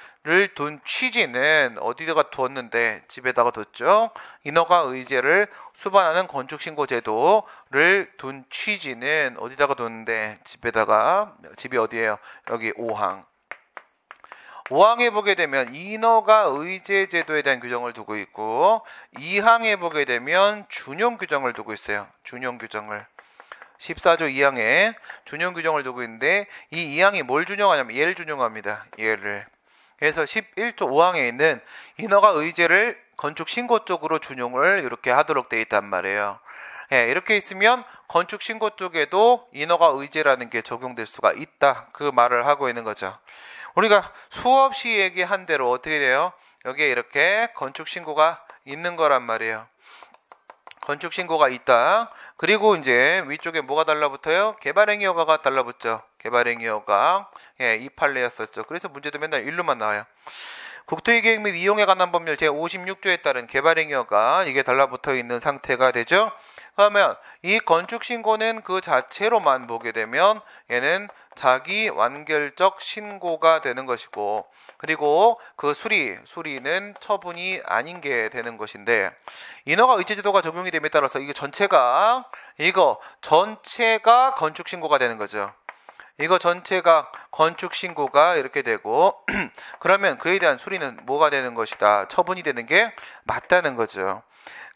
둔 취지는 어디다가 뒀는데 집에다가 뒀죠. 인허가 의제를 수반하는 건축 신고 제도를 둔 취지는 어디다가 뒀는데 집에다가 집이 어디예요? 여기 5항. 5항에 보게 되면 인허가 의제 제도에 대한 규정을 두고 있고 2항에 보게 되면 준용 규정을 두고 있어요. 준용 규정을. 14조 2항에 준용 규정을 두고 있는데 이 2항이 뭘 준용하냐면 예를 준용합니다. 예를. 그래서 11조 5항에 있는 인허가 의제를 건축 신고 쪽으로 준용을 이렇게 하도록 돼 있단 말이에요. 예, 이렇게 있으면 건축 신고 쪽에도 인허가 의제라는 게 적용될 수가 있다. 그 말을 하고 있는 거죠. 우리가 수없이 얘기한 대로 어떻게 돼요? 여기에 이렇게 건축 신고가 있는 거란 말이에요. 건축 신고가 있다. 그리고 이제 위쪽에 뭐가 달라붙어요? 개발행위 허가가 달라붙죠. 개발행위 허가. 예, 이 판례였었죠. 그래서 문제도 맨날 일로만 나와요. 국토의 계획 및 이용에 관한 법률 제56조에 따른 개발행위가 이게 달라붙어 있는 상태가 되죠. 그러면 이 건축신고는 그 자체로만 보게 되면 얘는 자기 완결적 신고가 되는 것이고 그리고 그 수리, 수리는 처분이 아닌 게 되는 것인데 인허가 의제제도가 적용이 됨에 따라서 이게 전체가 이거 전체가 건축신고가 되는 거죠. 이거 전체가 건축 신고가 이렇게 되고 [CLEARS THROAT] 그러면 그에 대한 수리는 뭐가 되는 것이다. 처분이 되는 게 맞다는 거죠.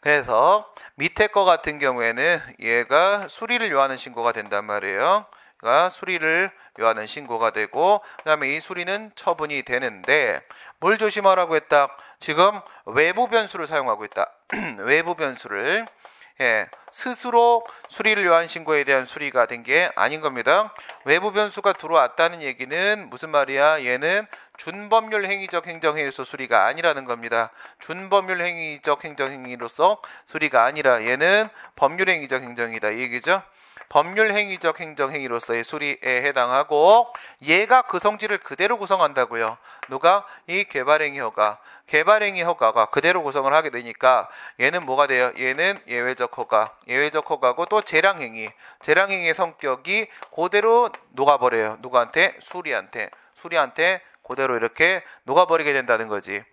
그래서 밑에 거 같은 경우에는 얘가 수리를 요하는 신고가 된단 말이에요. 그러니까 수리를 요하는 신고가 되고 그다음에 이 수리는 처분이 되는데 뭘 조심하라고 했다. 지금 외부 변수를 사용하고 있다. [CLEARS THROAT] 외부 변수를 예, 스스로 수리를 요한 신고에 대한 수리가 된 게 아닌 겁니다. 외부 변수가 들어왔다는 얘기는 무슨 말이야? 얘는 준법률 행위적 행정행위로서 수리가 아니라는 겁니다. 준법률 행위적 행정행위로서 수리가 아니라 얘는 법률 행위적 행정이다. 이 얘기죠. 법률 행위적 행정 행위로서의 수리에 해당하고 얘가 그 성질을 그대로 구성한다고요. 누가 이 개발 행위 허가, 개발 행위 허가가 그대로 구성을 하게 되니까 얘는 뭐가 돼요? 얘는 예외적 허가, 예외적 허가고 또 재량 행위, 재량 행위의 성격이 그대로 녹아버려요. 누구한테? 수리한테. 수리한테 그대로 이렇게 녹아버리게 된다는 거지.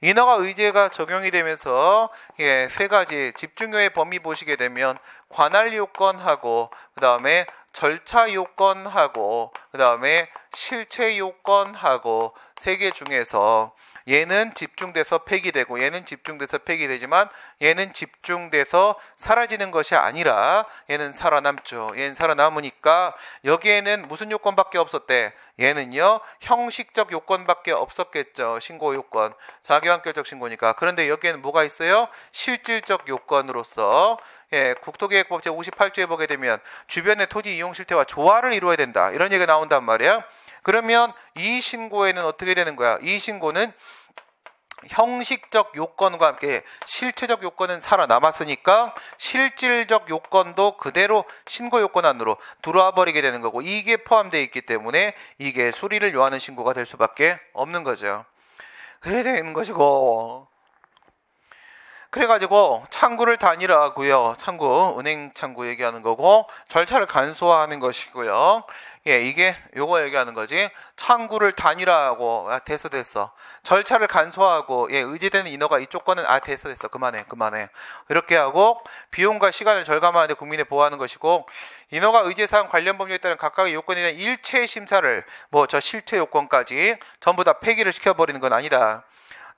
인허가 의제가 적용이 되면서 예, 세 가지 집중요의 범위 보시게 되면 관할 요건하고 그다음에 절차 요건하고 그다음에 실체 요건하고 세 개 중에서 얘는 집중돼서 폐기되고 얘는 집중돼서 폐기되지만 얘는 집중돼서 사라지는 것이 아니라 얘는 살아남죠. 얘는 살아남으니까 여기에는 무슨 요건밖에 없었대. 얘는요 형식적 요건밖에 없었겠죠. 신고 요건 자기완결적 신고니까 그런데 여기에는 뭐가 있어요? 실질적 요건으로서 예, 국토계획법 제58조에 보게 되면 주변의 토지 이용 실태와 조화를 이루어야 된다. 이런 얘기가 나온단 말이야. 그러면 이 신고에는 어떻게 되는 거야? 이 신고는 형식적 요건과 함께 실체적 요건은 살아남았으니까 실질적 요건도 그대로 신고 요건 안으로 들어와 버리게 되는 거고 이게 포함되어 있기 때문에 이게 수리를 요하는 신고가 될 수밖에 없는 거죠. 그래야 되는 것이고 그래가지고 창구를 단일화하고요. 창구 은행 창구 얘기하는 거고 절차를 간소화하는 것이고요. 예, 이게 요거 얘기하는 거지. 창구를 단일화하고 아, 됐어 됐어. 절차를 간소화하고 예, 의지되는 인허가 이쪽 거는 아 됐어 됐어. 그만해. 그만해. 이렇게 하고 비용과 시간을 절감하는데 국민의 보호하는 것이고 인허가 의제 사항 관련 법률에 따른 각각의 요건에 대한 일체 심사를 뭐 저 실체 요건까지 전부 다 폐기를 시켜 버리는 건 아니다.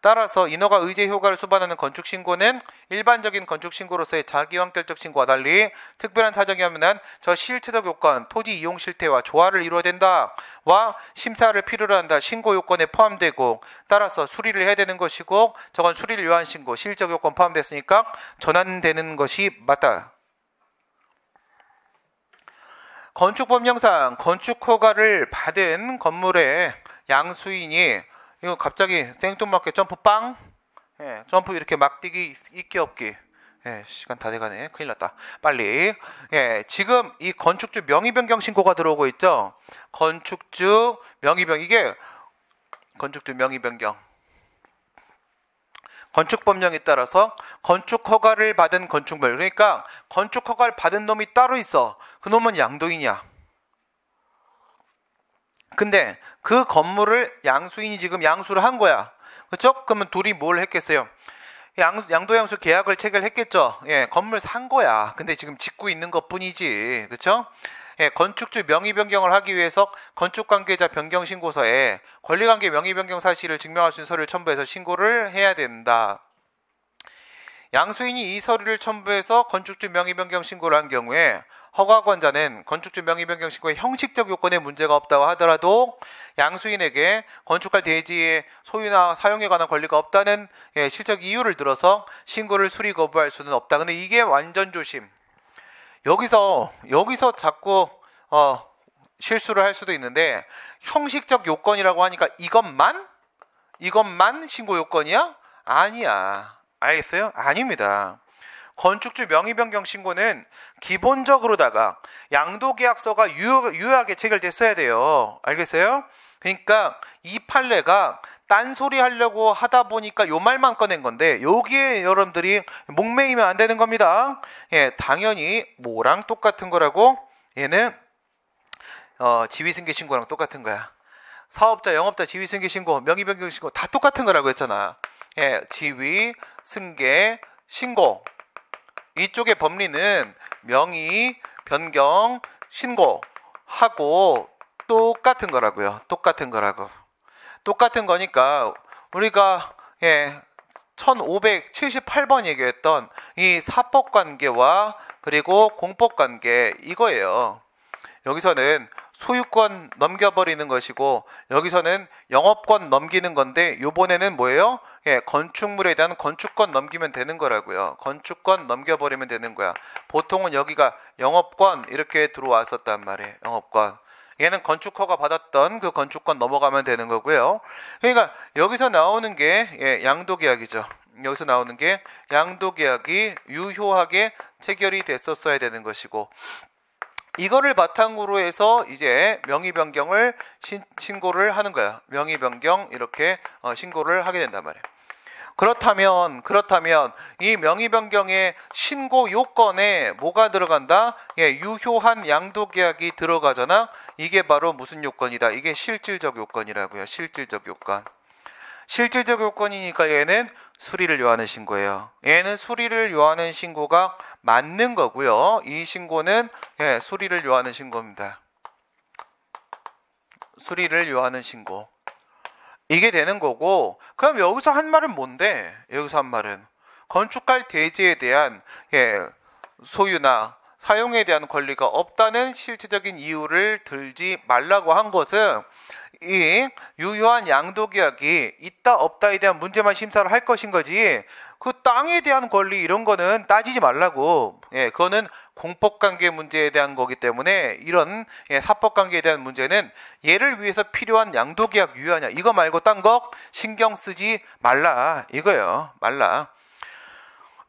따라서 인허가 의제 효과를 수반하는 건축 신고는 일반적인 건축 신고로서의 자기완결적 신고와 달리 특별한 사정이 하면은 저 실체적 요건, 토지 이용 실태와 조화를 이루어야 된다와 심사를 필요로 한다 신고 요건에 포함되고 따라서 수리를 해야 되는 것이고 저건 수리를 요한 신고, 실적 요건 포함됐으니까 전환되는 것이 맞다. 건축법령상 건축허가를 받은 건물의 양수인이 이거 갑자기 생뚱맞게 점프 빵, 예, 점프 이렇게 막 뛰기 있기 없기. 예, 시간 다 돼가네. 큰일 났다. 빨리. 예, 지금 이 건축주 명의 변경 신고가 들어오고 있죠. 건축주 명의 변경 이게 건축주 명의 변경. 건축 법령에 따라서 건축 허가를 받은 건축물 그러니까 건축 허가를 받은 놈이 따로 있어. 그 놈은 양도이냐? 근데 그 건물을 양수인이 지금 양수를 한 거야. 그렇죠? 그러면 둘이 뭘 했겠어요? 양, 양도양수 계약을 체결했겠죠. 예, 건물 산 거야. 근데 지금 짓고 있는 것 뿐이지. 그렇죠? 예, 건축주 명의 변경을 하기 위해서 건축 관계자 변경 신고서에 권리 관계 명의 변경 사실을 증명할 수 있는 서류를 첨부해서 신고를 해야 된다. 양수인이 이 서류를 첨부해서 건축주 명의 변경 신고를 한 경우에 허가권자는 건축주 명의변경 신고의 형식적 요건에 문제가 없다고 하더라도 양수인에게 건축할 대지의 소유나 사용에 관한 권리가 없다는 예, 실적 이유를 들어서 신고를 수리 거부할 수는 없다. 근데 이게 완전 조심. 여기서 여기서 자꾸 어, 실수를 할 수도 있는데 형식적 요건이라고 하니까 이것만 이것만 신고 요건이야? 아니야. 알겠어요? 아닙니다. 건축주 명의변경 신고는 기본적으로다가 양도계약서가 유효하게 체결됐어야 돼요. 알겠어요? 그러니까 이 판례가 딴소리 하려고 하다 보니까 요 말만 꺼낸 건데 여기에 여러분들이 목매이면 안 되는 겁니다. 예, 당연히 뭐랑 똑같은 거라고 얘는 어, 지위승계 신고랑 똑같은 거야. 사업자, 영업자, 지위 승계 신고, 명의 변경 신고 다 똑같은 거라고 했잖아. 예, 지위 승계 신고 이쪽의 법리는 명의, 변경, 신고하고 똑같은 거라고요. 똑같은 거라고. 똑같은 거니까 우리가 예, 1578번 얘기했던 이 사법 관계와 그리고 공법 관계 이거예요. 여기서는 소유권 넘겨버리는 것이고 여기서는 영업권 넘기는 건데 요번에는 뭐예요? 예, 건축물에 대한 건축권 넘기면 되는 거라고요. 건축권 넘겨버리면 되는 거야. 보통은 여기가 영업권 이렇게 들어왔었단 말이에요. 영업권. 얘는 건축허가 받았던 그 건축권 넘어가면 되는 거고요. 그러니까 여기서 나오는 게 예, 양도계약이죠. 여기서 나오는 게 양도계약이 유효하게 체결이 됐었어야 되는 것이고 이거를 바탕으로 해서 이제 명의 변경을 신, 신고를 하는 거야. 명의 변경 이렇게 어, 신고를 하게 된단 말이에요. 그렇다면 그렇다면 이 명의 변경의 신고 요건에 뭐가 들어간다? 예, 유효한 양도 계약이 들어가잖아. 이게 바로 무슨 요건이다? 이게 실질적 요건이라고요. 실질적 요건. 실질적 요건이니까 얘는 수리를 요하는 신고예요. 얘는 수리를 요하는 신고가 맞는 거고요. 이 신고는 예, 수리를 요하는 신고입니다. 수리를 요하는 신고. 이게 되는 거고 그럼 여기서 한 말은 뭔데? 여기서 한 말은 건축할 대지에 대한 예, 소유나 사용에 대한 권리가 없다는 실체적인 이유를 들지 말라고 한 것은 이 유효한 양도계약이 있다 없다에 대한 문제만 심사를 할 것인 거지 그 땅에 대한 권리 이런 거는 따지지 말라고 예 그거는 공법관계 문제에 대한 거기 때문에 이런 예, 사법관계에 대한 문제는 얘를 위해서 필요한 양도계약 유효하냐 이거 말고 딴 거 신경 쓰지 말라 이거요 말라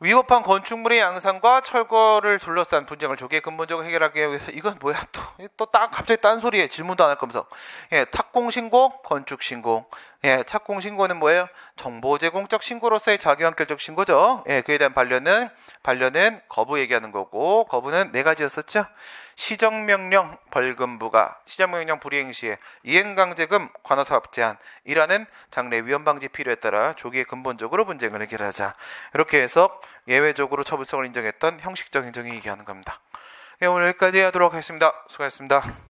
위법한 건축물의 양상과 철거를 둘러싼 분쟁을 조기에 근본적으로 해결하기 위해서 이건 뭐야 또또 딱 갑자기 딴 소리에 질문도 안 할 거면서 예, 탁공 신고, 건축 신고, 예, 착공 신고는 뭐예요? 정보 제공적 신고로서의 자기완결적 신고죠. 예, 그에 대한 반려는 반려는 거부 얘기하는 거고 거부는 네 가지였었죠. 시정명령 벌금 부과, 시정명령 불이행 시에 이행강제금 관할사업 제한이라는 장래 위험방지 필요에 따라 조기에 근본적으로 분쟁을 해결하자. 이렇게 해서 예외적으로 처벌성을 인정했던 형식적 인정이 얘기하는 겁니다. 예, 오늘 여기까지 하도록 하겠습니다. 수고하셨습니다.